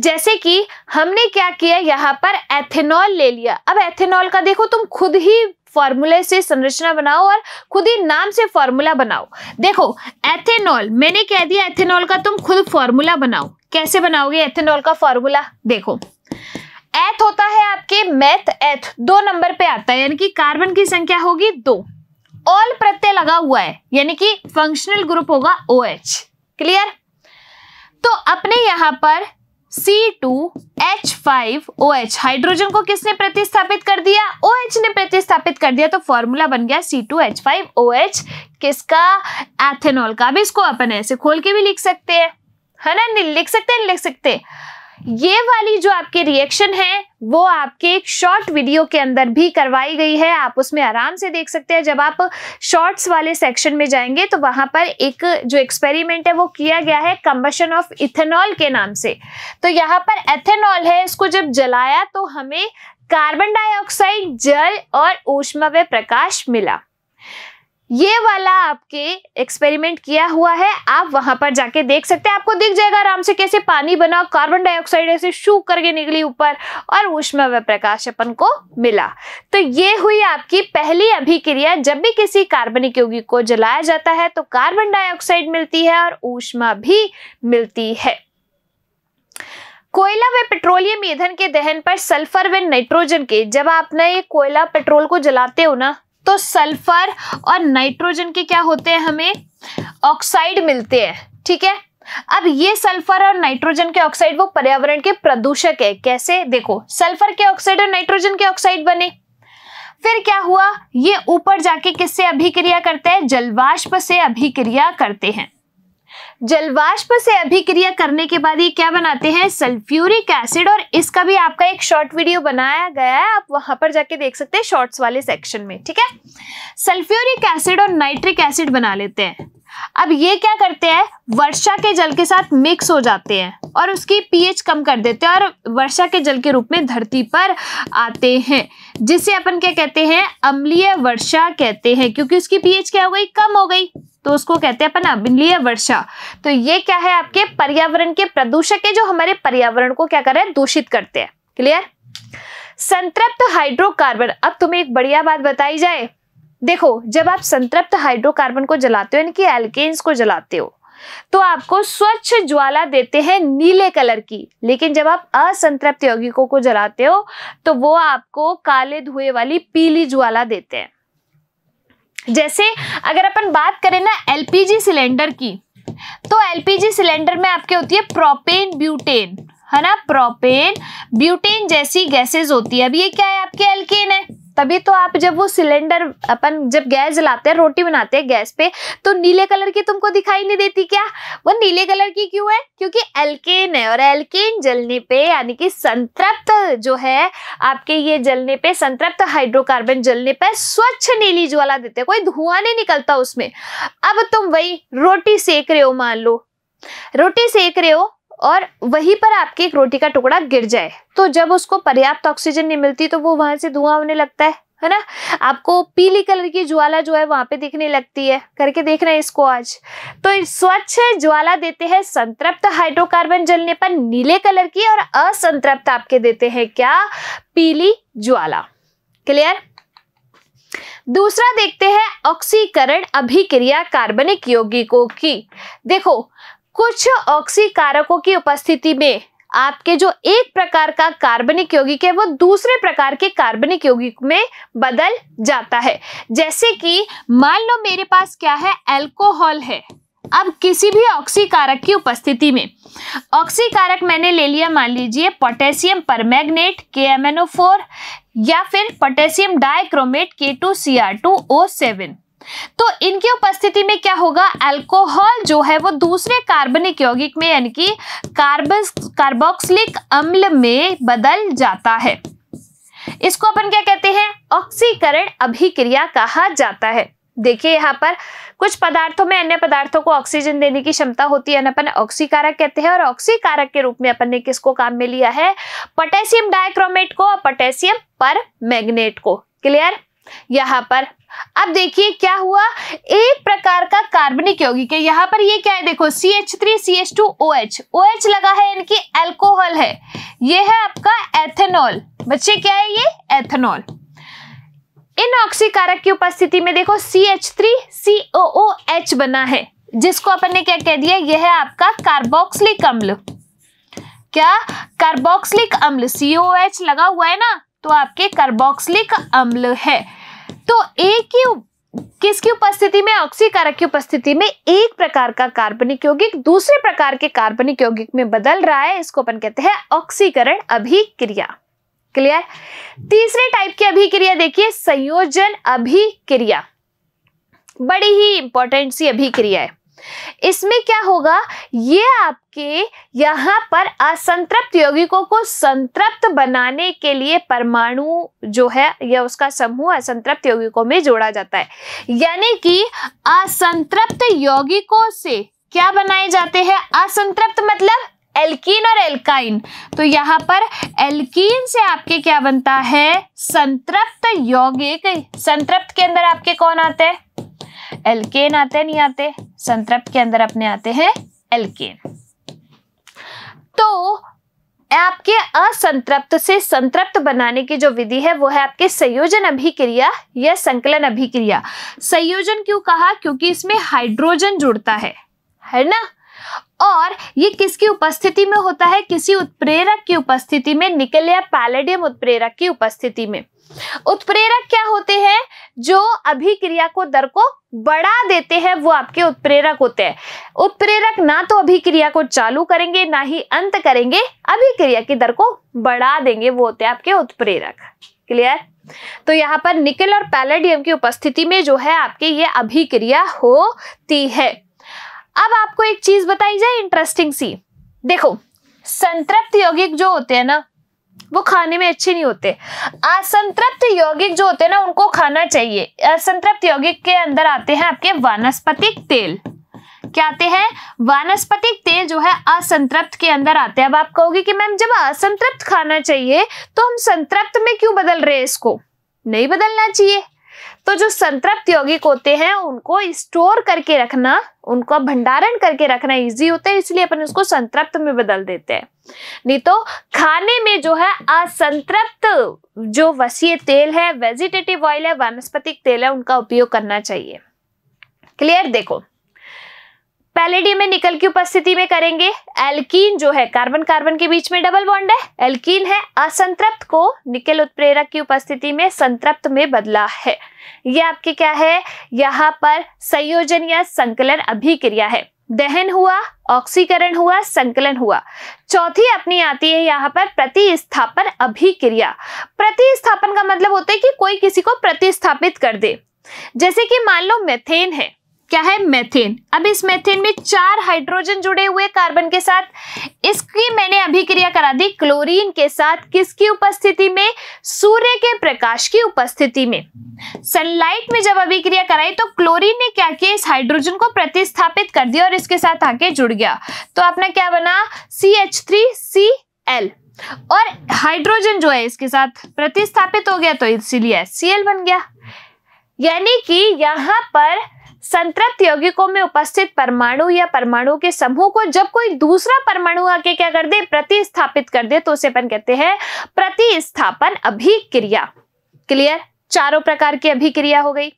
जैसे कि हमने क्या किया यहां पर एथेनॉल ले लिया अब एथेनॉल का देखो तुम खुद ही फॉर्मूले से संरचना बनाओ और खुद ही नाम से फॉर्मूला बनाओ देखो एथेनॉल मैंने कह दिया एथेनॉल का तुम खुद फॉर्मूला बनाओ कैसे बनाओगे एथेनॉल का फॉर्मूला देखो एथ होता है आपके मैथ एथ दो नंबर पे आता है यानी कि कार्बन की संख्या होगी दो ऑल प्रत्यय लगा हुआ है यानी कि फंक्शनल ग्रुप होगा ओ OH, क्लियर तो अपने यहां पर C two H five O H hydrogen को किसने प्रतिस्थापित कर दिया ओ OH ने प्रतिस्थापित कर दिया तो फॉर्मूला बन गया C two H five O H किसका एथेनॉल का भी इसको अपन ऐसे खोल के भी लिख सकते हैं है ना लिख सकते हैं लिख सकते हैं ये वाली जो आपके रिएक्शन है वो आपके एक शॉर्ट वीडियो के अंदर भी करवाई गई है आप उसमें आराम से देख सकते हैं जब आप शॉर्ट्स वाले सेक्शन में जाएंगे तो वहां पर एक जो एक्सपेरिमेंट है वो किया गया है कम्बशन ऑफ इथेनॉल के नाम से तो यहाँ पर एथेनॉल है इसको जब जलाया तो हमें कार्बन डाइऑक्साइड जल और ऊष्मा व प्रकाश मिला ये वाला आपके एक्सपेरिमेंट किया हुआ है आप वहां पर जाके देख सकते हैं आपको दिख जाएगा आराम से कैसे पानी बना कार्बन डाइऑक्साइड ऐसे शू करके निकली ऊपर और उष्मा व प्रकाश अपन को मिला तो ये हुई आपकी पहली अभिक्रिया जब भी किसी कार्बनिक यौगिक को जलाया जाता है तो कार्बन डाइऑक्साइड मिलती है और ऊष्मा भी मिलती है कोयला व पेट्रोलियम ईंधन के दहन पर सल्फर व नाइट्रोजन के जब आपने ये कोयला पेट्रोल को जलाते हो ना तो सल्फर और नाइट्रोजन के क्या होते हैं हमें ऑक्साइड मिलते हैं ठीक है अब ये सल्फर और नाइट्रोजन के ऑक्साइड वो पर्यावरण के प्रदूषक है कैसे देखो सल्फर के ऑक्साइड और नाइट्रोजन के ऑक्साइड बने फिर क्या हुआ ये ऊपर जाके किससे अभिक्रिया करते हैं जलवाष्प से अभिक्रिया करते हैं जलवाष्प से अभिक्रिया करने के बाद ये क्या बनाते हैं सल्फ्यूरिक एसिड और इसका भी आपका एक शॉर्ट वीडियो बनाया गया है आप वहां पर जाके देख सकते हैं शॉर्ट्स वाले सेक्शन में ठीक है सल्फ्यूरिक एसिड और नाइट्रिक एसिड बना लेते हैं अब ये क्या करते हैं वर्षा के जल के साथ मिक्स हो जाते हैं और उसकी पीएच कम कर देते हैं और वर्षा के जल के रूप में धरती पर आते हैं जिसे अपन क्या कहते हैं अम्लीय वर्षा कहते हैं क्योंकि उसकी पीएच क्या हो गई कम हो गई तो उसको कहते हैं अपन अम्लीय वर्षा तो ये क्या है आपके पर्यावरण के प्रदूषक है जो हमारे पर्यावरण को क्या कर रहे हैं दूषित करते हैं क्लियर संतृप्त हाइड्रोकार्बन अब तुम्हें एक बढ़िया बात बताई जाए देखो जब आप संतृप्त हाइड्रोकार्बन को जलाते हो यानी कि एल्केन्स को जलाते हो तो आपको स्वच्छ ज्वाला देते हैं नीले कलर की लेकिन जब आप असंतृप्त यौगिकों को जलाते हो तो वो आपको काले धुएं वाली पीली ज्वाला देते हैं जैसे अगर अपन बात करें ना एलपीजी सिलेंडर की तो एलपीजी सिलेंडर में आपके होती है प्रोपेन ब्यूटेन है ना प्रोपेन ब्यूटेन जैसी गैसेस होती है अब ये क्या है आपके एल्केन है तभी तो आप जब वो सिलेंडर अपन जब गैस जलाते हैं रोटी बनाते हैं गैस पे तो नीले कलर की तुमको दिखाई नहीं देती क्या वो नीले कलर की क्यों है क्योंकि एल्केन है और एल्केन जलने पे यानी कि संतृप्त जो है आपके ये जलने पे संतृप्त हाइड्रोकार्बन जलने पे स्वच्छ नीली ज्वाला देते कोई धुआं नहीं निकलता उसमें अब तुम वही रोटी सेक रहे हो मान लो रोटी सेक रहे हो और वहीं पर आपकी एक रोटी का टुकड़ा गिर जाए तो जब उसको पर्याप्त ऑक्सीजन नहीं मिलती तो वो वहां से धुआं होने लगता है है ना आपको पीली कलर की ज्वाला जो है वहां पे दिखने लगती है करके देखना है इसको आज तो स्वच्छ ज्वाला देते हैं संतृप्त हाइड्रोकार्बन जलने पर नीले कलर की और असंतृप्त आपके देते हैं क्या पीली ज्वाला क्लियर दूसरा देखते हैं ऑक्सीकरण अभिक्रिया कार्बनिक यौगिकों की देखो कुछ ऑक्सी कारकों की उपस्थिति में आपके जो एक प्रकार का कार्बनिक यौगिक है वो दूसरे प्रकार के कार्बनिक यौगिक में बदल जाता है जैसे कि मान लो मेरे पास क्या है एल्कोहल है अब किसी भी ऑक्सीकारक की उपस्थिति में ऑक्सीकारक मैंने ले लिया मान लीजिए पोटेशियम परमैग्नेट के एम या फिर potassium dichromate K two C R two O seven तो इनकी उपस्थिति में क्या होगा अल्कोहल जो है वो दूसरे कार्बनिक यौगिक में यानी कि कार्बस कार्बोक्सिलिक अम्ल में बदल जाता है इसको अपन क्या कहते हैं ऑक्सीकरण अभिक्रिया कहा जाता है देखिए यहाँ पर कुछ पदार्थों में अन्य पदार्थों को ऑक्सीजन देने की क्षमता होती है अपन ऑक्सीकारक कहते हैं और ऑक्सीकारक के रूप में अपन ने किसको काम में लिया है पोटेशियम डायक्रोमेट को और पोटेशियम पर मैग्नेट को क्लियर यहाँ पर अब देखिए क्या हुआ एक प्रकार का कार्बनिक यौगिक है यहाँ पर ये क्या है देखो C H three C H two O H O H लगा है इनकी एल्कोहल है ये है आपका एथेनॉल बच्चे क्या है ये एथेनॉल इन ऑक्सीकारक की उपस्थिति में देखो C H three C O O H बना है जिसको अपन ने क्या कह दिया यह है आपका कार्बोक्सिलिक अम्ल क्या कार्बोक्सिलिक अम्ल सीओ एच लगा हुआ है ना तो आपके कार्बोक्सिलिक अम्ल है तो ए की किसकी उपस्थिति में ऑक्सीकारक की उपस्थिति में एक प्रकार का कार्बनिक यौगिक दूसरे प्रकार के कार्बनिक यौगिक में बदल रहा है इसको अपन कहते हैं ऑक्सीकरण अभिक्रिया क्लियर तीसरे टाइप की अभिक्रिया देखिए संयोजन अभिक्रिया बड़ी ही इंपॉर्टेंट सी अभिक्रिया है इसमें क्या होगा ये आपके यहाँ पर असंतृप्त यौगिकों को संतृप्त बनाने के लिए परमाणु जो है या उसका समूह असंतृप्त यौगिकों में जोड़ा जाता है यानी कि असंतृप्त यौगिकों से क्या बनाए जाते हैं असंतृप्त मतलब एल्कीन और एल्काइन तो यहाँ पर एल्कीन से आपके क्या बनता है संतृप्त यौगिक संतृप्त के अंदर आपके कौन आते हैं एल्केन आते नहीं आते संतृप्त के अंदर अपने आते हैं एल्केन तो आपके असंतृप्त से संतृप्त बनाने की जो विधि है वो है आपके संयोजन अभिक्रिया या संकलन अभिक्रिया संयोजन क्यों कहा क्योंकि इसमें हाइड्रोजन जुड़ता है है ना और ये किसकी उपस्थिति में होता है किसी उत्प्रेरक की उपस्थिति में निकल या पैलेडियम उत्प्रेरक की उपस्थिति में उत्प्रेरक क्या होते हैं जो अभिक्रिया को दर को बढ़ा देते हैं वो आपके उत्प्रेरक होते हैं उत्प्रेरक ना तो अभिक्रिया को चालू करेंगे ना ही अंत करेंगे अभिक्रिया की दर को बढ़ा देंगे वो होते हैं आपके उत्प्रेरक क्लियर तो यहां पर निकल और पैलेडियम की उपस्थिति में जो है आपके ये अभिक्रिया होती है अब आपको एक चीज बताई जाए इंटरेस्टिंग सी देखो संतृप्त यौगिक जो होते हैं ना वो खाने में अच्छे नहीं होते असंतृप्त यौगिक जो होते हैं ना उनको खाना चाहिए असंतृप्त यौगिक के अंदर आते हैं आपके वानस्पतिक तेल क्या आते हैं वानस्पतिक तेल जो है असंतृप्त के अंदर आते हैं अब आप कहोगे कि मैम जब असंतृप्त खाना चाहिए तो हम संतृप्त में क्यों बदल रहे हैं इसको नहीं बदलना चाहिए तो जो संतृप्त यौगिक होते हैं उनको स्टोर करके रखना उनको भंडारण करके रखना इजी होता है इसलिए अपन उसको संतृप्त में बदल देते हैं नहीं तो खाने में जो है असंतृप्त जो वसीय तेल है वेजिटेटिव ऑयल है वनस्पतिक तेल है उनका उपयोग करना चाहिए क्लियर देखो पैलेडियम में निकल की उपस्थिति में करेंगे एल्कीन जो है कार्बन कार्बन के बीच में डबल बॉन्ड है एल्कीन है असंतृप्त को निकल उत्प्रेरक की उपस्थिति में संतृप्त में बदला है ये आपके क्या है यहाँ पर संयोजन या संकलन अभिक्रिया है दहन हुआ ऑक्सीकरण हुआ संकलन हुआ चौथी अपनी आती है यहाँ पर प्रतिस्थापन अभिक्रिया प्रतिस्थापन का मतलब होता है कि कोई किसी को प्रतिस्थापित कर दे जैसे कि मान लो मेथेन है क्या है मेथेन अब इस मेथेन में चार हाइड्रोजन जुड़े हुए कार्बन के साथ इसकी मैंने अभिक्रिया करा दी क्लोरीन के साथ किसकी उपस्थिति में सूर्य के प्रकाश की उपस्थिति में सनलाइट में जब अभिक्रिया कराई तो क्लोरीन ने क्या किया इस हाइड्रोजन को प्रतिस्थापित कर दिया और इसके साथ आके जुड़ गया तो अपना क्या बना C H three C L और हाइड्रोजन जो है इसके साथ प्रतिस्थापित हो गया तो इसीलिए सी एल बन गया यानी कि यहाँ पर संतृप्त यौगिकों में उपस्थित परमाणु या परमाणु के समूह को जब कोई दूसरा परमाणु आके क्या कर दे प्रतिस्थापित कर दे तो उसे अपन कहते हैं प्रतिस्थापन अभिक्रिया क्लियर चारों प्रकार की अभिक्रिया हो गई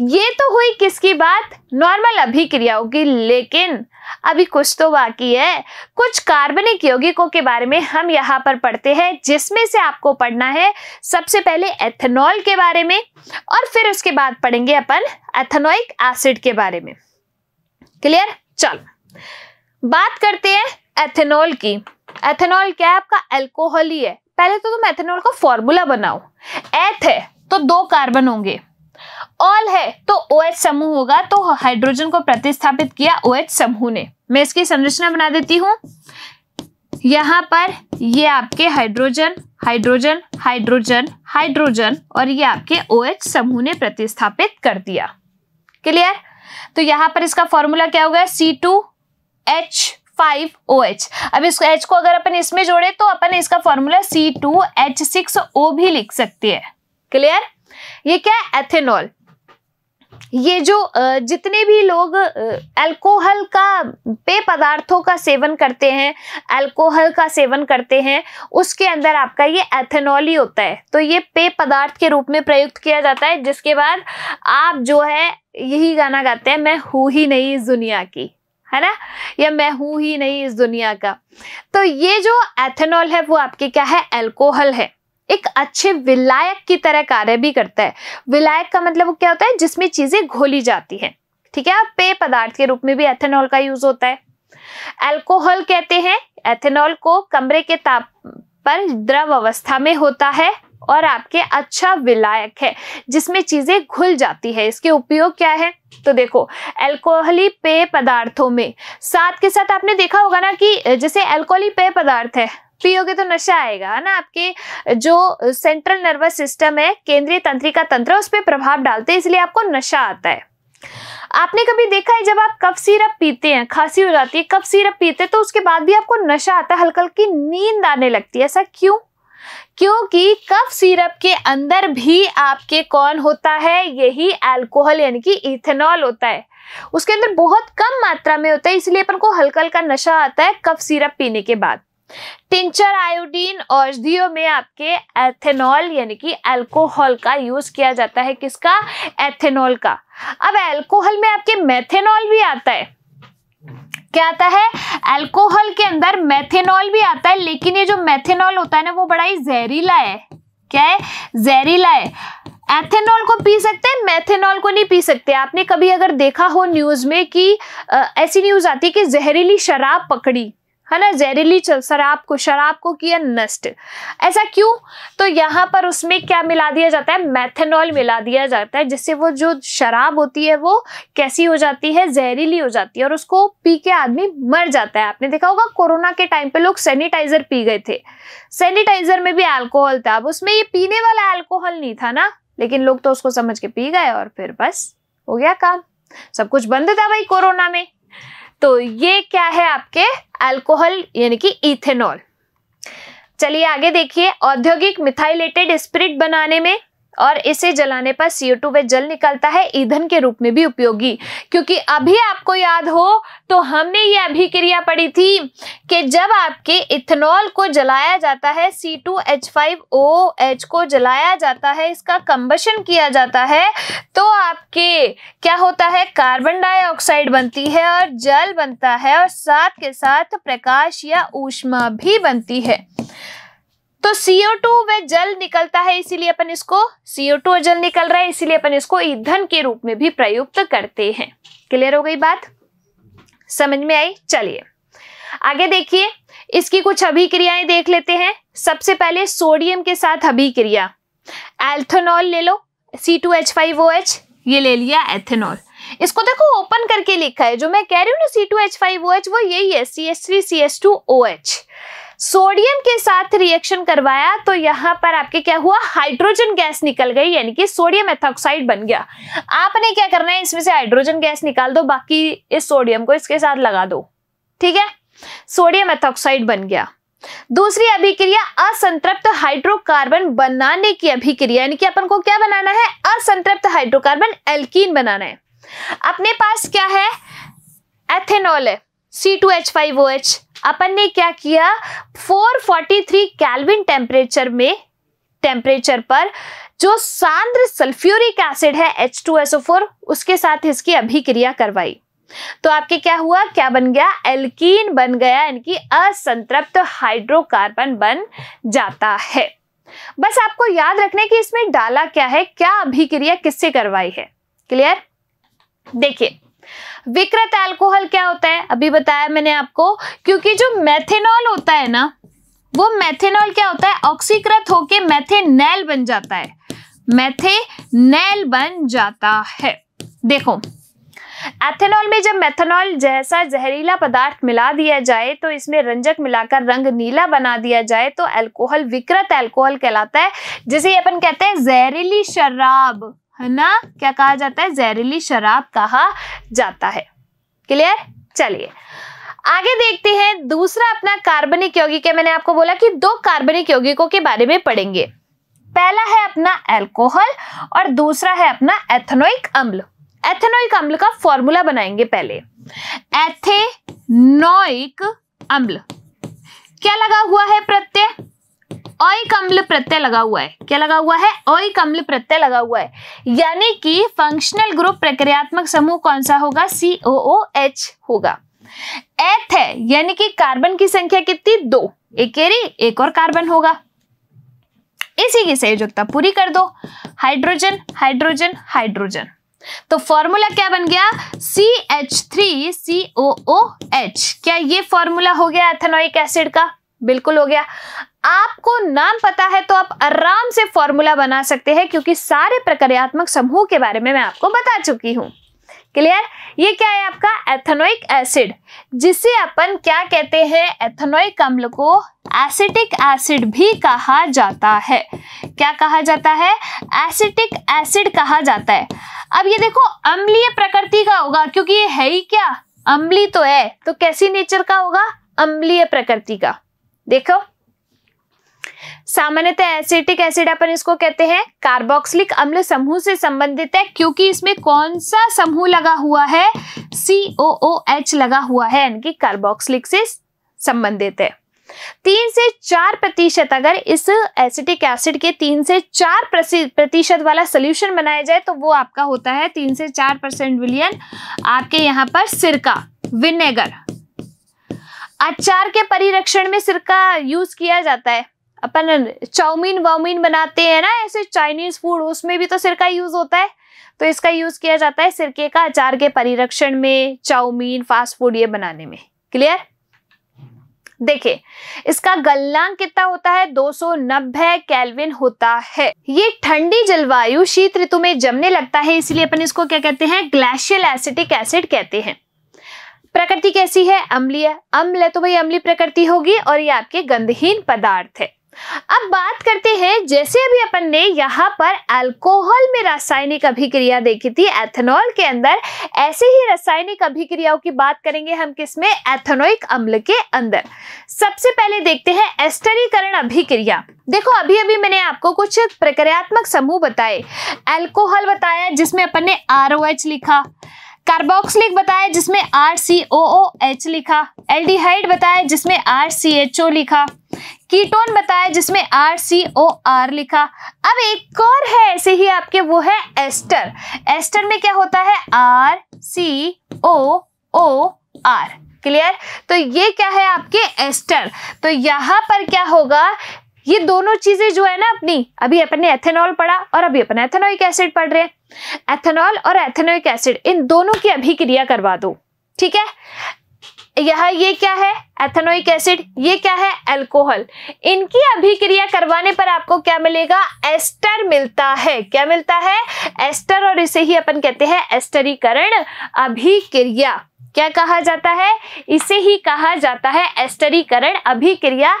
ये तो हुई किसकी बात नॉर्मल अभिक्रियाओं की लेकिन अभी कुछ तो बाकी है कुछ कार्बनिक यौगिकों के बारे में हम यहाँ पर पढ़ते हैं जिसमें से आपको पढ़ना है सबसे पहले एथेनॉल के बारे में और फिर उसके बाद पढ़ेंगे अपन एथेनोइक एसिड के बारे में क्लियर चलो बात करते हैं एथेनॉल की एथेनॉल क्या है आपका एल्कोहल ही है पहले तो तुम एथेनॉल का फॉर्मूला बनाओ एथ है तो दो कार्बन होंगे ऑल है तो ओ OH समूह होगा तो हाइड्रोजन को प्रतिस्थापित किया ओ OH समूह ने मैं इसकी संरचना बना देती हूं यहां पर ये आपके हाइड्रोजन हाइड्रोजन हाइड्रोजन हाइड्रोजन और ये आपके ओ OH समूह ने प्रतिस्थापित कर दिया क्लियर तो यहां पर इसका फॉर्मूला क्या होगा C two H five O H अब इस एच को अगर अपन इसमें जोड़े तो अपन इसका formula C two H six O भी लिख सकती है क्लियर ये क्या है एथेनॉल ये जो जितने भी लोग अल्कोहल का पेय पदार्थों का सेवन करते हैं अल्कोहल का सेवन करते हैं उसके अंदर आपका ये एथेनॉल ही होता है तो ये पेय पदार्थ के रूप में प्रयुक्त किया जाता है जिसके बाद आप जो है यही गाना गाते हैं मैं हूँ ही नहीं इस दुनिया की है ना या मैं हूँ ही नहीं इस दुनिया का तो ये जो एथेनॉल है वो आपके क्या है एल्कोहल है एक अच्छे विलायक की तरह कार्य भी करता है विलायक का मतलब क्या होता है जिसमें चीजें घोली जाती है ठीक है पेय पदार्थ के रूप में भी एथेनॉल का यूज होता है एल्कोहल कहते हैं एथेनॉल को कमरे के ताप पर द्रव अवस्था में होता है और आपके अच्छा विलायक है जिसमें चीजें घुल जाती है इसके उपयोग क्या है तो देखो एल्कोहली पेय पदार्थों में साथ के साथ आपने देखा होगा ना कि जैसे एल्कोहली पेय पदार्थ है पियोगे तो नशा आएगा है ना आपके जो सेंट्रल नर्वस सिस्टम है केंद्रीय तंत्रिका तंत्र उस पर प्रभाव डालते हैं इसलिए आपको नशा आता है आपने कभी देखा है जब आप कफ सिरप पीते हैं खांसी हो जाती है कफ सिरप पीते हैं तो उसके बाद भी आपको नशा आता है हल्का हल्की नींद आने लगती है ऐसा क्यों क्योंकि कफ सिरप के अंदर भी आपके कौन होता है यही अल्कोहल यानी कि इथेनॉल होता है उसके अंदर बहुत कम मात्रा में होता है इसलिए अपन को हल्का हल्का नशा आता है कफ सिरप पीने के बाद टिंचर आयोडीन औषधियों में आपके एथेनॉल यानी कि अल्कोहल का यूज किया जाता है किसका एथेनॉल का अब अल्कोहल में आपके मेथेनॉल भी आता है क्या आता है अल्कोहल के अंदर मेथेनॉल भी आता है लेकिन ये जो मेथेनॉल होता है ना वो बड़ा ही जहरीला है क्या है जहरीला है एथेनॉल को पी सकते हैं मेथेनॉल को नहीं पी सकते आपने कभी अगर देखा हो न्यूज में कि ऐसी न्यूज आती है कि जहरीली शराब पकड़ी है ना जहरीली चल शराब को शराब को किया नष्ट ऐसा क्यों तो यहाँ पर उसमें क्या मिला दिया जाता है मैथेनॉल मिला दिया जाता है जिससे वो जो शराब होती है वो कैसी हो जाती है जहरीली हो जाती है और उसको पी के आदमी मर जाता है आपने देखा होगा कोरोना के टाइम पे लोग सैनिटाइजर पी गए थे सैनिटाइजर में भी एल्कोहल था अब उसमें ये पीने वाला एल्कोहल नहीं था ना लेकिन लोग तो उसको समझ के पी गए और फिर बस हो गया काम सब कुछ बंद था भाई कोरोना में तो ये क्या है आपके अल्कोहल यानी कि इथेनॉल चलिए आगे देखिए औद्योगिक मिथाइलेटेड स्पिरिट बनाने में और इसे जलाने पर टू वे जल निकलता है ईंधन के रूप में भी उपयोगी क्योंकि अभी आपको याद हो तो हमने ये अभिक्रिया पढ़ी थी कि जब आपके इथेनॉल को जलाया जाता है C two H five O H को जलाया जाता है इसका कंबशन किया जाता है तो आपके क्या होता है कार्बन डाइऑक्साइड बनती है और जल बनता है और साथ के साथ प्रकाश या ऊष्मा भी बनती है तो CO2 में जल निकलता है इसीलिए अपन इसको CO2 और जल निकल रहा है इसीलिए अपन इसको ईंधन के रूप में भी प्रयुक्त करते हैं क्लियर हो गई बात समझ में आई चलिए आगे देखिए इसकी कुछ अभिक्रियाएं देख लेते हैं सबसे पहले सोडियम के साथ अभिक्रिया एल्थेनॉल ले लो C2H5OH ये ले लिया एथेनॉल इसको देखो ओपन करके लिखा है जो मैं कह रही हूँ ना C2H5OH वो यही है सी एस एच सोडियम के साथ रिएक्शन करवाया तो यहाँ पर आपके क्या हुआ हाइड्रोजन गैस निकल गई यानी कि सोडियम एथोक्साइड बन गया आपने क्या करना है इसमें से हाइड्रोजन गैस निकाल दो बाकी इस सोडियम को इसके साथ लगा दो ठीक है सोडियम एथोक्साइड बन गया दूसरी अभिक्रिया असंतृप्त हाइड्रोकार्बन बनाने की अभिक्रिया यानी कि अपन को क्या बनाना है असंतृप्त हाइड्रोकार्बन एल्कीन बनाना है अपने पास क्या है एथेनॉल है C two H five O H अपन ने क्या किया 443 कैलविन टेम्परेचर में टेम्परेचर पर जो सांद्र सल्फ्यूरिक एसिड है H2SO4 उसके साथ इसकी अभिक्रिया करवाई तो आपके क्या हुआ क्या बन गया एल्कीन बन गया इनकी असंतृप्त हाइड्रोकार्बन बन जाता है बस आपको याद रखने की इसमें डाला क्या है क्या अभिक्रिया किससे करवाई है क्लियर देखिए विकृत अल्कोहल क्या होता है अभी बताया मैंने आपको क्योंकि जो मैथेनॉल होता है ना वो मैथेनॉल क्या होता है ऑक्सीकृत होके मैथेनैल बन जाता है मैथेनैल बन जाता है देखो एथेनॉल में जब मेथनॉल जैसा जहरीला पदार्थ मिला दिया जाए तो इसमें रंजक मिलाकर रंग नीला बना दिया जाए तो अल्कोहल विकृत अल्कोहल कहलाता है जिसे अपन कहते हैं जहरीली शराब है ना क्या कहा जाता है जहरीली शराब कहा जाता है क्लियर चलिए आगे देखते हैं दूसरा अपना कार्बनिक यौगिक है मैंने आपको बोला कि दो कार्बनिक यौगिकों के बारे में पढ़ेंगे पहला है अपना एल्कोहल और दूसरा है अपना एथेनोइक अम्ल एथेनोइक अम्ल का फॉर्मूला बनाएंगे पहले एथेनोइक अम्ल क्या लगा हुआ है प्रत्यय ओय कम्ल प्रत्यय लगा हुआ है क्या लगा हुआ है ओय कम्ल प्रत्यय लगा हुआ है यानी कि फंक्शनल ग्रुप प्रक्रियात्मक समूह कौन सा होगा सी ओ ओ एच होगा एथ है यानी कि कार्बन की संख्या कितनी दो एक केरी एक और कार्बन होगा इसी की संयोजकता पूरी कर दो हाइड्रोजन हाइड्रोजन हाइड्रोजन तो फॉर्मूला क्या बन गया C H three C O O H क्या ये फॉर्मूला हो गया एथेनोइक एसिड का बिल्कुल हो गया आपको नाम पता है तो आप आराम से फॉर्मूला बना सकते हैं क्योंकि सारे प्रक्रियात्मक समूह के बारे में मैं आपको बता चुकी हूं क्लियर ये क्या है आपका एथेनोइक एसिड जिसे अपन क्या कहते हैं एथेनोइक अम्ल को एसिटिक एसिड भी कहा जाता है क्या कहा जाता है एसिटिक एसिड कहा जाता है अब ये देखो अम्लीय प्रकृति का होगा क्योंकि ये है ही क्या अम्ली तो है तो कैसी नेचर का होगा अम्लीय प्रकृति का देखो सामान्यतः एसिटिक एसिड अपन इसको कहते हैं कार्बोक्सिलिक अम्ल समूह से संबंधित है क्योंकि इसमें कौन सा समूह लगा हुआ है सी ओ ओ एच लगा हुआ है यानी कि कार्बोक्सिलिक से संबंधित है तीन से चार प्रतिशत अगर इस एसिटिक एसिड के तीन से चार प्रतिशत वाला सोल्यूशन बनाया जाए तो वो आपका होता है तीन से चार परसेंट विलियन आपके यहाँ पर सिरका विनेगर अचार के परिरक्षण में सिरका यूज किया जाता है अपन चाउमीन वाउमीन बनाते हैं ना ऐसे चाइनीज फूड उसमें भी तो सिरका यूज होता है तो इसका यूज किया जाता है सिरके का अचार के परिरक्षण में चाउमीन फास्ट फूड ये बनाने में क्लियर देखिये इसका गलनांक कितना होता है 290 कैलविन होता है ये ठंडी जलवायु शीत ऋतु में जमने लगता है इसलिए अपन इसको क्या कहते हैं ग्लेशियल एसिटिक एसिड कहते हैं प्रकृति कैसी है अम्लीय अम्ल है तो भाई अम्ली प्रकृति होगी और ये आपके गंधहीन पदार्थ है अब बात करते हैं जैसे अभी अपन ने यहाँ पर अल्कोहल में रासायनिक अभिक्रिया देखी थी एथेनॉल के अंदर ऐसे ही रासायनिक अभिक्रियाओं की बात करेंगे हम किसमें एथेनोइक अम्ल के अंदर सबसे पहले देखते हैं एस्टरीकरण अभिक्रिया देखो अभी अभी मैंने आपको कुछ प्रक्रियात्मक समूह बताए एल्कोहल बताया जिसमें अपन ने आर लिखा कार्बोक्सिलिक बताया जिसमें R C O O H लिखा एल्डिहाइड बताया जिसमें आर सी एच ओ लिखा कीटोन बताया जिसमें आर सी ओ आर लिखा अब एक और है ऐसे ही आपके वो है एस्टर एस्टर में क्या होता है R C O O R clear तो ये क्या है आपके एस्टर तो यहां पर क्या होगा ये दोनों चीजें जो है ना अपनी अभी अपन ने एथेनॉल पढ़ा और अभी अपन एथेनोइक एसिड पढ़ रहे हैं एथेनॉल और एथेनोइक एसिड इन दोनों की अभिक्रिया करवा दो ठीक है यह ये क्या है एथेनोइक एसिड ये क्या है अल्कोहल इनकी अभिक्रिया करवाने पर आपको क्या मिलेगा एस्टर मिलता है क्या मिलता है एस्टर और इसे ही अपन कहते हैं एस्टरीकरण अभिक्रिया क्या कहा जाता है इसे ही कहा जाता है एस्टरीकरण अभिक्रिया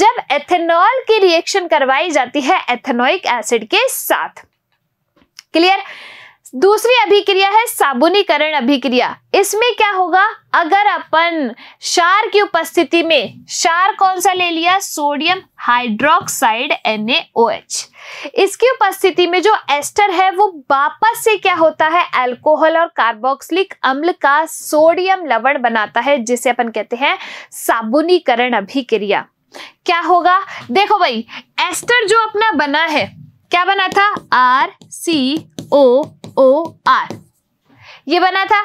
जब एथेनॉल की रिएक्शन करवाई जाती है एथेनोइक एसिड के साथ क्लियर दूसरी अभिक्रिया है साबुनीकरण अभिक्रिया इसमें क्या होगा अगर अपन शार की उपस्थिति में शार कौन सा ले लिया सोडियम हाइड्रोक्साइड NaOH इसकी उपस्थिति में जो एस्टर है वो वापस से क्या होता है अल्कोहल और कार्बोक्सिलिक अम्ल का सोडियम लवण बनाता है जिसे अपन कहते हैं साबुनीकरण अभिक्रिया क्या होगा देखो भाई एस्टर जो अपना बना है क्या बना था are C O O are ये बना था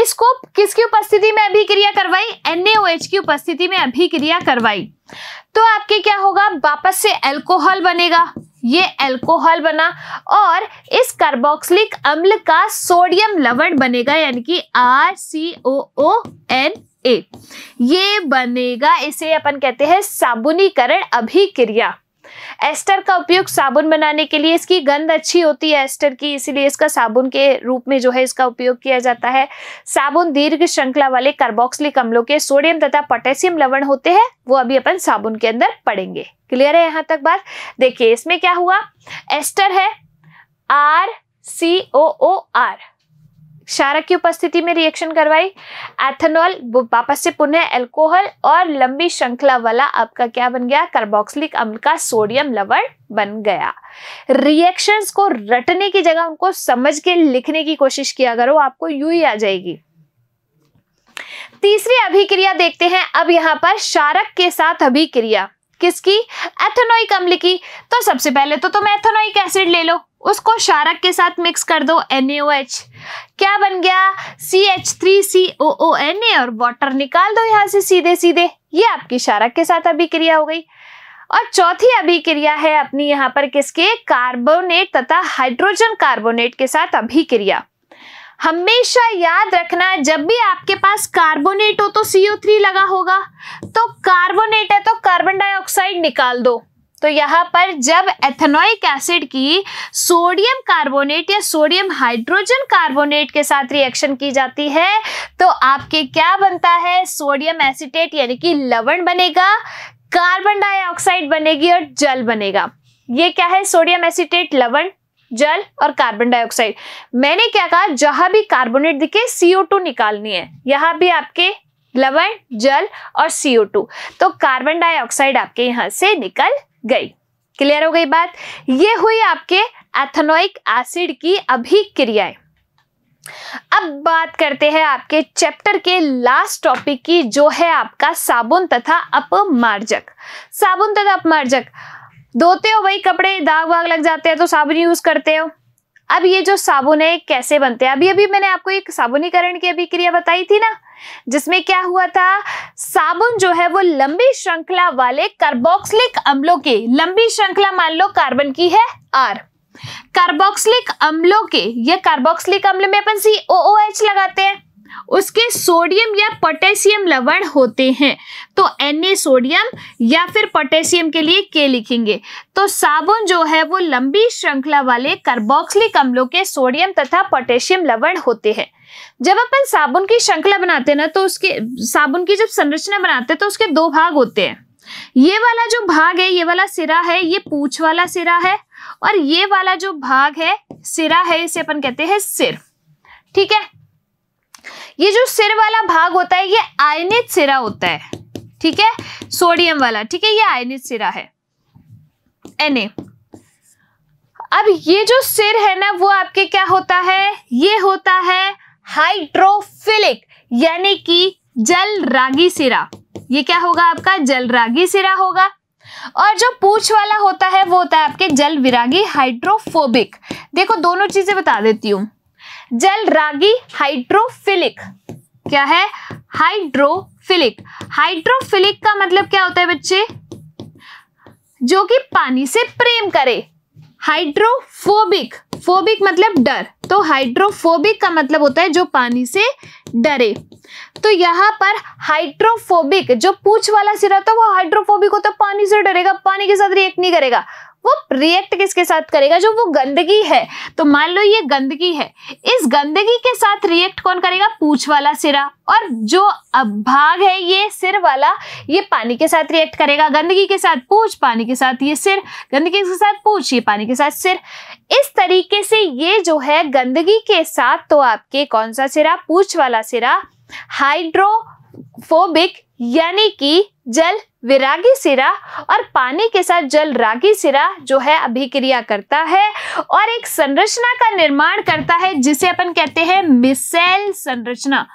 इसको किसकी उपस्थिति में अभिक्रिया करवाई NaOH की उपस्थिति में अभिक्रिया करवाई तो आपके क्या होगा वापस से एल्कोहल बनेगा ये एल्कोहल बना और इस कार्बोक्सिलिक अम्ल का सोडियम लवण बनेगा यानी कि are C O O N A ये बनेगा इसे अपन कहते हैं साबुनीकरण अभिक्रिया एस्टर का उपयोग साबुन बनाने के लिए इसकी गंध अच्छी होती है एस्टर की इसीलिए इसका साबुन के रूप में जो है इसका उपयोग किया जाता है साबुन दीर्घ श्रृंखला वाले कार्बोक्सिलिक अम्लों के सोडियम तथा पोटेशियम लवण होते हैं वो अभी अपन साबुन के अंदर पड़ेंगे क्लियर है यहां तक बात देखिए इसमें क्या हुआ एस्टर है R C O O are क्षारक की उपस्थिति में रिएक्शन करवाई एथेनॉल वापस से पुनः एल्कोहल और लंबी श्रृंखला वाला आपका क्या बन गया कार्बोक्सिलिक अम्ल का सोडियम लवण बन गया रिएक्शंस को रटने की जगह उनको समझ के लिखने की कोशिश किया करो आपको यू ही आ जाएगी तीसरी अभिक्रिया देखते हैं अब यहाँ पर शारक के साथ अभिक्रिया किसकी एथेनोइक अम्ल की तो सबसे पहले तो तुम एथेनोइक एसिड ले लो उसको शारक के साथ मिक्स कर दो NaOH क्या बन गया CH3COONA और वाटर निकाल दो यहाँ से सीधे सीधे ये आपकी शारक के साथ अभिक्रिया हो गई और चौथी अभिक्रिया है अपनी यहाँ पर किसके कार्बोनेट तथा हाइड्रोजन कार्बोनेट के साथ अभिक्रिया हमेशा याद रखना जब भी आपके पास कार्बोनेट हो तो CO3 लगा होगा तो कार्बोनेट है तो कार्बन डाइऑक्साइड निकाल दो तो यहाँ पर जब एथेनोइक एसिड की सोडियम कार्बोनेट या सोडियम हाइड्रोजन कार्बोनेट के साथ रिएक्शन की जाती है तो आपके क्या बनता है सोडियम एसिटेट यानी कि लवण बनेगा कार्बन डाइऑक्साइड बनेगी और जल बनेगा ये क्या है सोडियम एसिटेट लवण जल और कार्बन डाइऑक्साइड मैंने क्या कहा जहां भी कार्बोनेट दिखे सीओ टू निकालनी है यहां भी आपके लवण जल और सीओ टू तो कार्बन डाइऑक्साइड आपके यहां से निकल गई क्लियर हो गई बात ये हुई आपके एथेनोइक एसिड की अभिक्रियाएं अब बात करते हैं आपके चैप्टर के लास्ट टॉपिक की जो है आपका साबुन तथा अपमार्जक साबुन तथा अपमार्जक धोते हो भाई कपड़े दाग वाग लग जाते हैं तो साबुन यूज करते हो अब ये जो साबुन है कैसे बनते हैं अभी अभी मैंने आपको एक साबुनीकरण की अभिक्रिया बताई थी ना जिसमें क्या हुआ था साबुन जो है वो लंबी श्रृंखला वाले कार्बोक्सिलिक अम्लों के लंबी श्रृंखला मान लो कार्बन की है आर कार्बोक्सिलिक अम्लों के या कार्बोक्सिलिक अम्ल में अपन सी लगाते हैं उसके सोडियम या पोटेशियम लवण होते हैं तो एन सोडियम या फिर पोटेशियम के लिए के लिखेंगे तो साबुन जो है वो लंबी श्रृंखला वाले कार्बोक्सिलिक कमलों के सोडियम तथा पोटेशियम लवण होते हैं जब अपन साबुन की श्रृंखला बनाते हैं ना तो उसके साबुन की जब संरचना बनाते हैं तो उसके दो भाग होते हैं ये वाला जो भाग है ये वाला सिरा है ये पूछ वाला सिरा है और ये वाला जो भाग है सिरा है इसे अपन कहते हैं सिर ठीक है ये जो सिर वाला भाग होता है ये आयनित सिरा होता है ठीक है सोडियम वाला ठीक है ये आयनित सिरा है एन अब ये जो सिर है ना वो आपके क्या होता है ये होता है हाइड्रोफिलिक यानी कि जल रागी सिरा ये क्या होगा आपका जल रागी सिरा होगा और जो पूछ वाला होता है वो होता है आपके जल विरागी हाइड्रोफोबिक देखो दोनों चीजें बता देती हूं जल रागी हाइड्रोफिलिक क्या है हाइड्रोफिलिक हाइड्रोफिलिक का मतलब क्या होता है बच्चे जो कि पानी से प्रेम करे हाइड्रोफोबिक फोबिक मतलब डर तो हाइड्रोफोबिक का मतलब होता है जो पानी से डरे तो यहाँ पर हाइड्रोफोबिक जो पूछ वाला सिरा था वो हाइड्रोफोबिक होता है पानी से डरेगा पानी के साथ रिएक्ट नहीं करेगा वो रिएक्ट किसके साथ करेगा जो वो गंदगी है तो मान लो ये गंदगी है इस गंदगी के साथ रिएक्ट कौन करेगा पूछ वाला सिरा और जो भाग है ये सिर वाला ये पानी के साथ रिएक्ट करेगा गंदगी के साथ पूछ पानी के साथ ये सिर गंदगी के साथ पूछ ये पानी के साथ सिर इस तरीके से ये जो है गंदगी के साथ तो आपके कौन सा सिरा पूछ वाला सिरा हाइड्रोफोबिक यानी कि जल विरागी सिरा और पानी के साथ जल रागी सिरा जो है अभिक्रिया करता है और एक संरचना का निर्माण करता है जिसे अपन कहते हैं मिसेल संरचना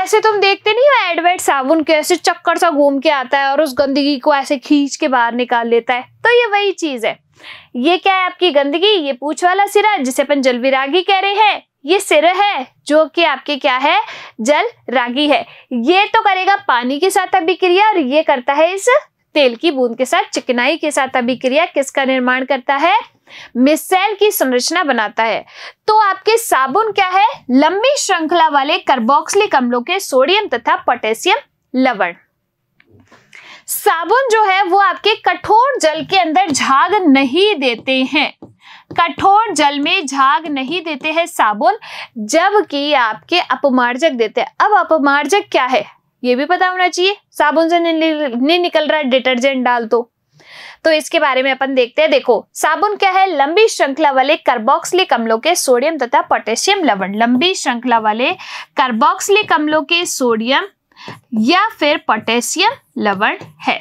ऐसे तुम देखते नहीं हो एडवेट साबुन के ऐसे चक्कर सा घूम के आता है और उस गंदगी को ऐसे खींच के बाहर निकाल लेता है तो ये वही चीज है ये क्या है आपकी गंदगी ये पूछ वाला सिरा जिसे अपन जल विरागी कह रहे हैं ये सिर है जो कि आपके क्या है जल रागी है ये तो करेगा पानी के साथ अभिक्रिया और ये करता है इस तेल की बूंद के साथ चिकनाई के साथ अभिक्रिया किसका निर्माण करता है मिसेल की संरचना बनाता है तो आपके साबुन क्या है लंबी श्रृंखला वाले कर्बोक्सली कमलों के सोडियम तथा पोटेशियम लवण साबुन जो है वो आपके कठोर जल के अंदर झाग नहीं देते हैं कठोर जल में झाग नहीं देते हैं साबुन जबकि आपके अपमार्जक देते हैं अब अपमार्जक क्या है ये भी पता होना चाहिए साबुन से नहीं निकल रहा है डिटर्जेंट डाल दो तो इसके बारे में अपन देखते हैं देखो साबुन क्या है लंबी श्रृंखला वाले कार्बोक्सिलिक कमलों के सोडियम तथा पोटेशियम लवण लंबी श्रृंखला वाले कार्बोक्सिलिक कमलों के सोडियम या फिर पोटेशियम लवण है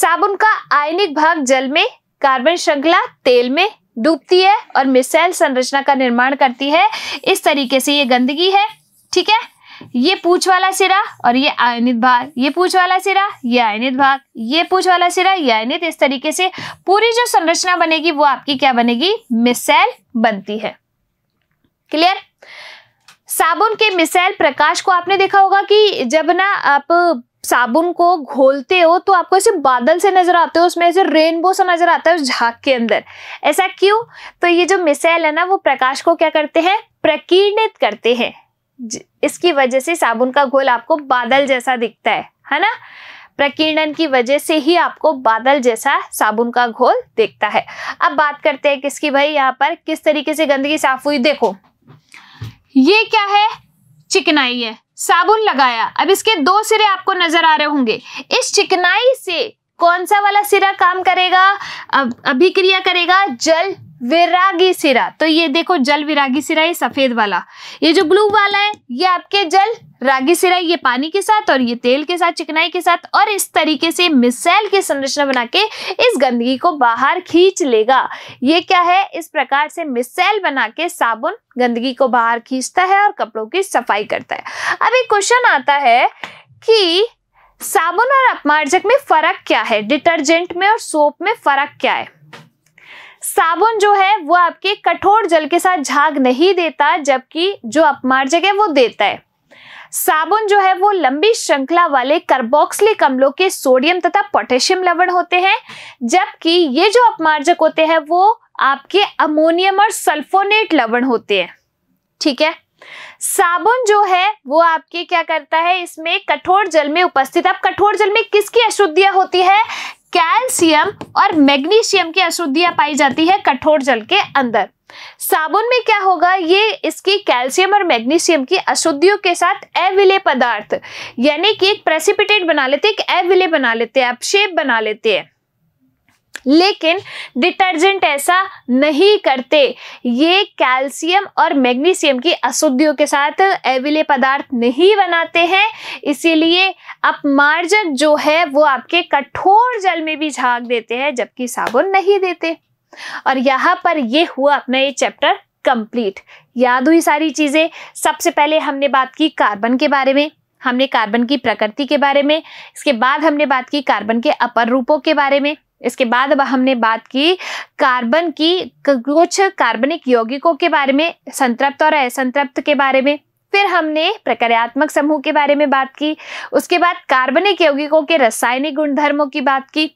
साबुन का आयनिक भाग जल में कार्बन श्रृंखला तेल में डूबती है और मिसाइल संरचना का निर्माण करती है इस तरीके से ये गंदगी है ठीक है ये पूछ वाला सिरा और ये आयनित भाग ये पूछ वाला सिरा ये आयनित भाग ये पूछ वाला सिरा ये आयनित इस तरीके से पूरी जो संरचना बनेगी वो आपकी क्या बनेगी मिसाइल बनती है क्लियर साबुन के मिसाइल प्रकाश को आपने देखा होगा कि जब ना आप साबुन को घोलते हो तो आपको ऐसे बादल से नजर आते हो उसमें ऐसे रेनबो सा नजर आता है उस झाक के अंदर ऐसा क्यों तो ये जो मिसाइल है ना वो प्रकाश को क्या करते हैं प्रकीर्णित करते हैं इसकी वजह से साबुन का घोल आपको बादल जैसा दिखता है है ना प्रकीर्णन की वजह से ही आपको बादल जैसा साबुन का घोल दिखता है अब बात करते हैं किसकी भाई यहाँ पर किस तरीके से गंदगी साफ हुई देखो ये क्या है चिकनाई है साबुन लगाया अब इसके दो सिरे आपको नजर आ रहे होंगे इस चिकनाई से कौन सा वाला सिरा काम करेगा अभिक्रिया करेगा जल विरागी सिरा तो ये देखो जल विरागी सिरा ये सफेद वाला ये जो ब्लू वाला है ये आपके जल रागी सिरा ये पानी के साथ और ये तेल के साथ चिकनाई के साथ और इस तरीके से मिसाइल की संरचना बना के इस गंदगी को बाहर खींच लेगा ये क्या है इस प्रकार से मिसाइल बना के साबुन गंदगी को बाहर खींचता है और कपड़ों की सफाई करता है अब एक क्वेश्चन आता है कि साबुन और अपमार्जक में फर्क क्या है डिटर्जेंट में और सोप में फर्क क्या है साबुन जो है वो आपके कठोर जल के साथ झाग नहीं देता जबकि जो अपमार्जक है वो देता है साबुन जो है वो लंबी श्रृंखला वाले कार्बोक्सिलिक कमलों के सोडियम तथा पोटेशियम लवण होते हैं जबकि ये जो अपमार्जक होते हैं वो आपके अमोनियम और सल्फोनेट लवण होते हैं ठीक है साबुन जो है वो आपके क्या करता है इसमें कठोर जल में उपस्थित अब कठोर जल में किसकी अशुद्धियां होती है कैल्शियम और मैग्नीशियम की अशुद्धियां पाई जाती है कठोर जल के अंदर साबुन में क्या होगा ये इसकी कैल्शियम और मैग्नीशियम की अशुद्धियों के साथ अविलय पदार्थ यानी कि एक प्रेसिपिटेट बना लेते हैं एक अविलय बना लेते हैं आप शेप बना लेते हैं लेकिन डिटर्जेंट ऐसा नहीं करते ये कैल्शियम और मैग्नीशियम की अशुद्धियों के साथ एविले पदार्थ नहीं बनाते हैं इसीलिए अपमार्जक जो है वो आपके कठोर जल में भी झाग देते हैं जबकि साबुन नहीं देते और यहाँ पर ये हुआ अपना ये चैप्टर कंप्लीट याद हुई सारी चीज़ें सबसे पहले हमने बात की कार्बन के बारे में हमने कार्बन की प्रकृति के बारे में इसके बाद हमने बात की कार्बन के अपर रूपों के बारे में इसके बाद अब हमने बात की कार्बन की कुछ कार्बनिक यौगिकों के बारे में संतृप्त और असंतृप्त के बारे में फिर हमने प्रक्रियात्मक समूह के बारे में बात की उसके बाद कार्बनिक यौगिकों के रासायनिक गुणधर्मों की बात की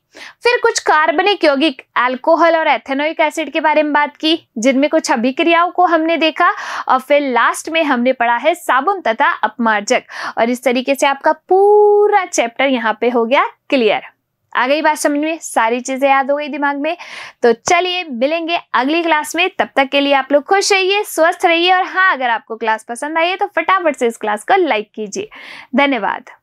फिर कुछ कार्बनिक यौगिक अल्कोहल और एथेनोइक एसिड के बारे में बात की जिनमें कुछ अभिक्रियाओं को हमने देखा और फिर लास्ट में हमने पढ़ा है साबुन तथा अपमार्जक और इस तरीके से आपका पूरा चैप्टर यहाँ पे हो गया क्लियर आ गई बात समझ में सारी चीज़ें याद हो गई दिमाग में तो चलिए मिलेंगे अगली क्लास में तब तक के लिए आप लोग खुश रहिए स्वस्थ रहिए और हाँ अगर आपको क्लास पसंद आई है तो फटाफट से इस क्लास को लाइक कीजिए धन्यवाद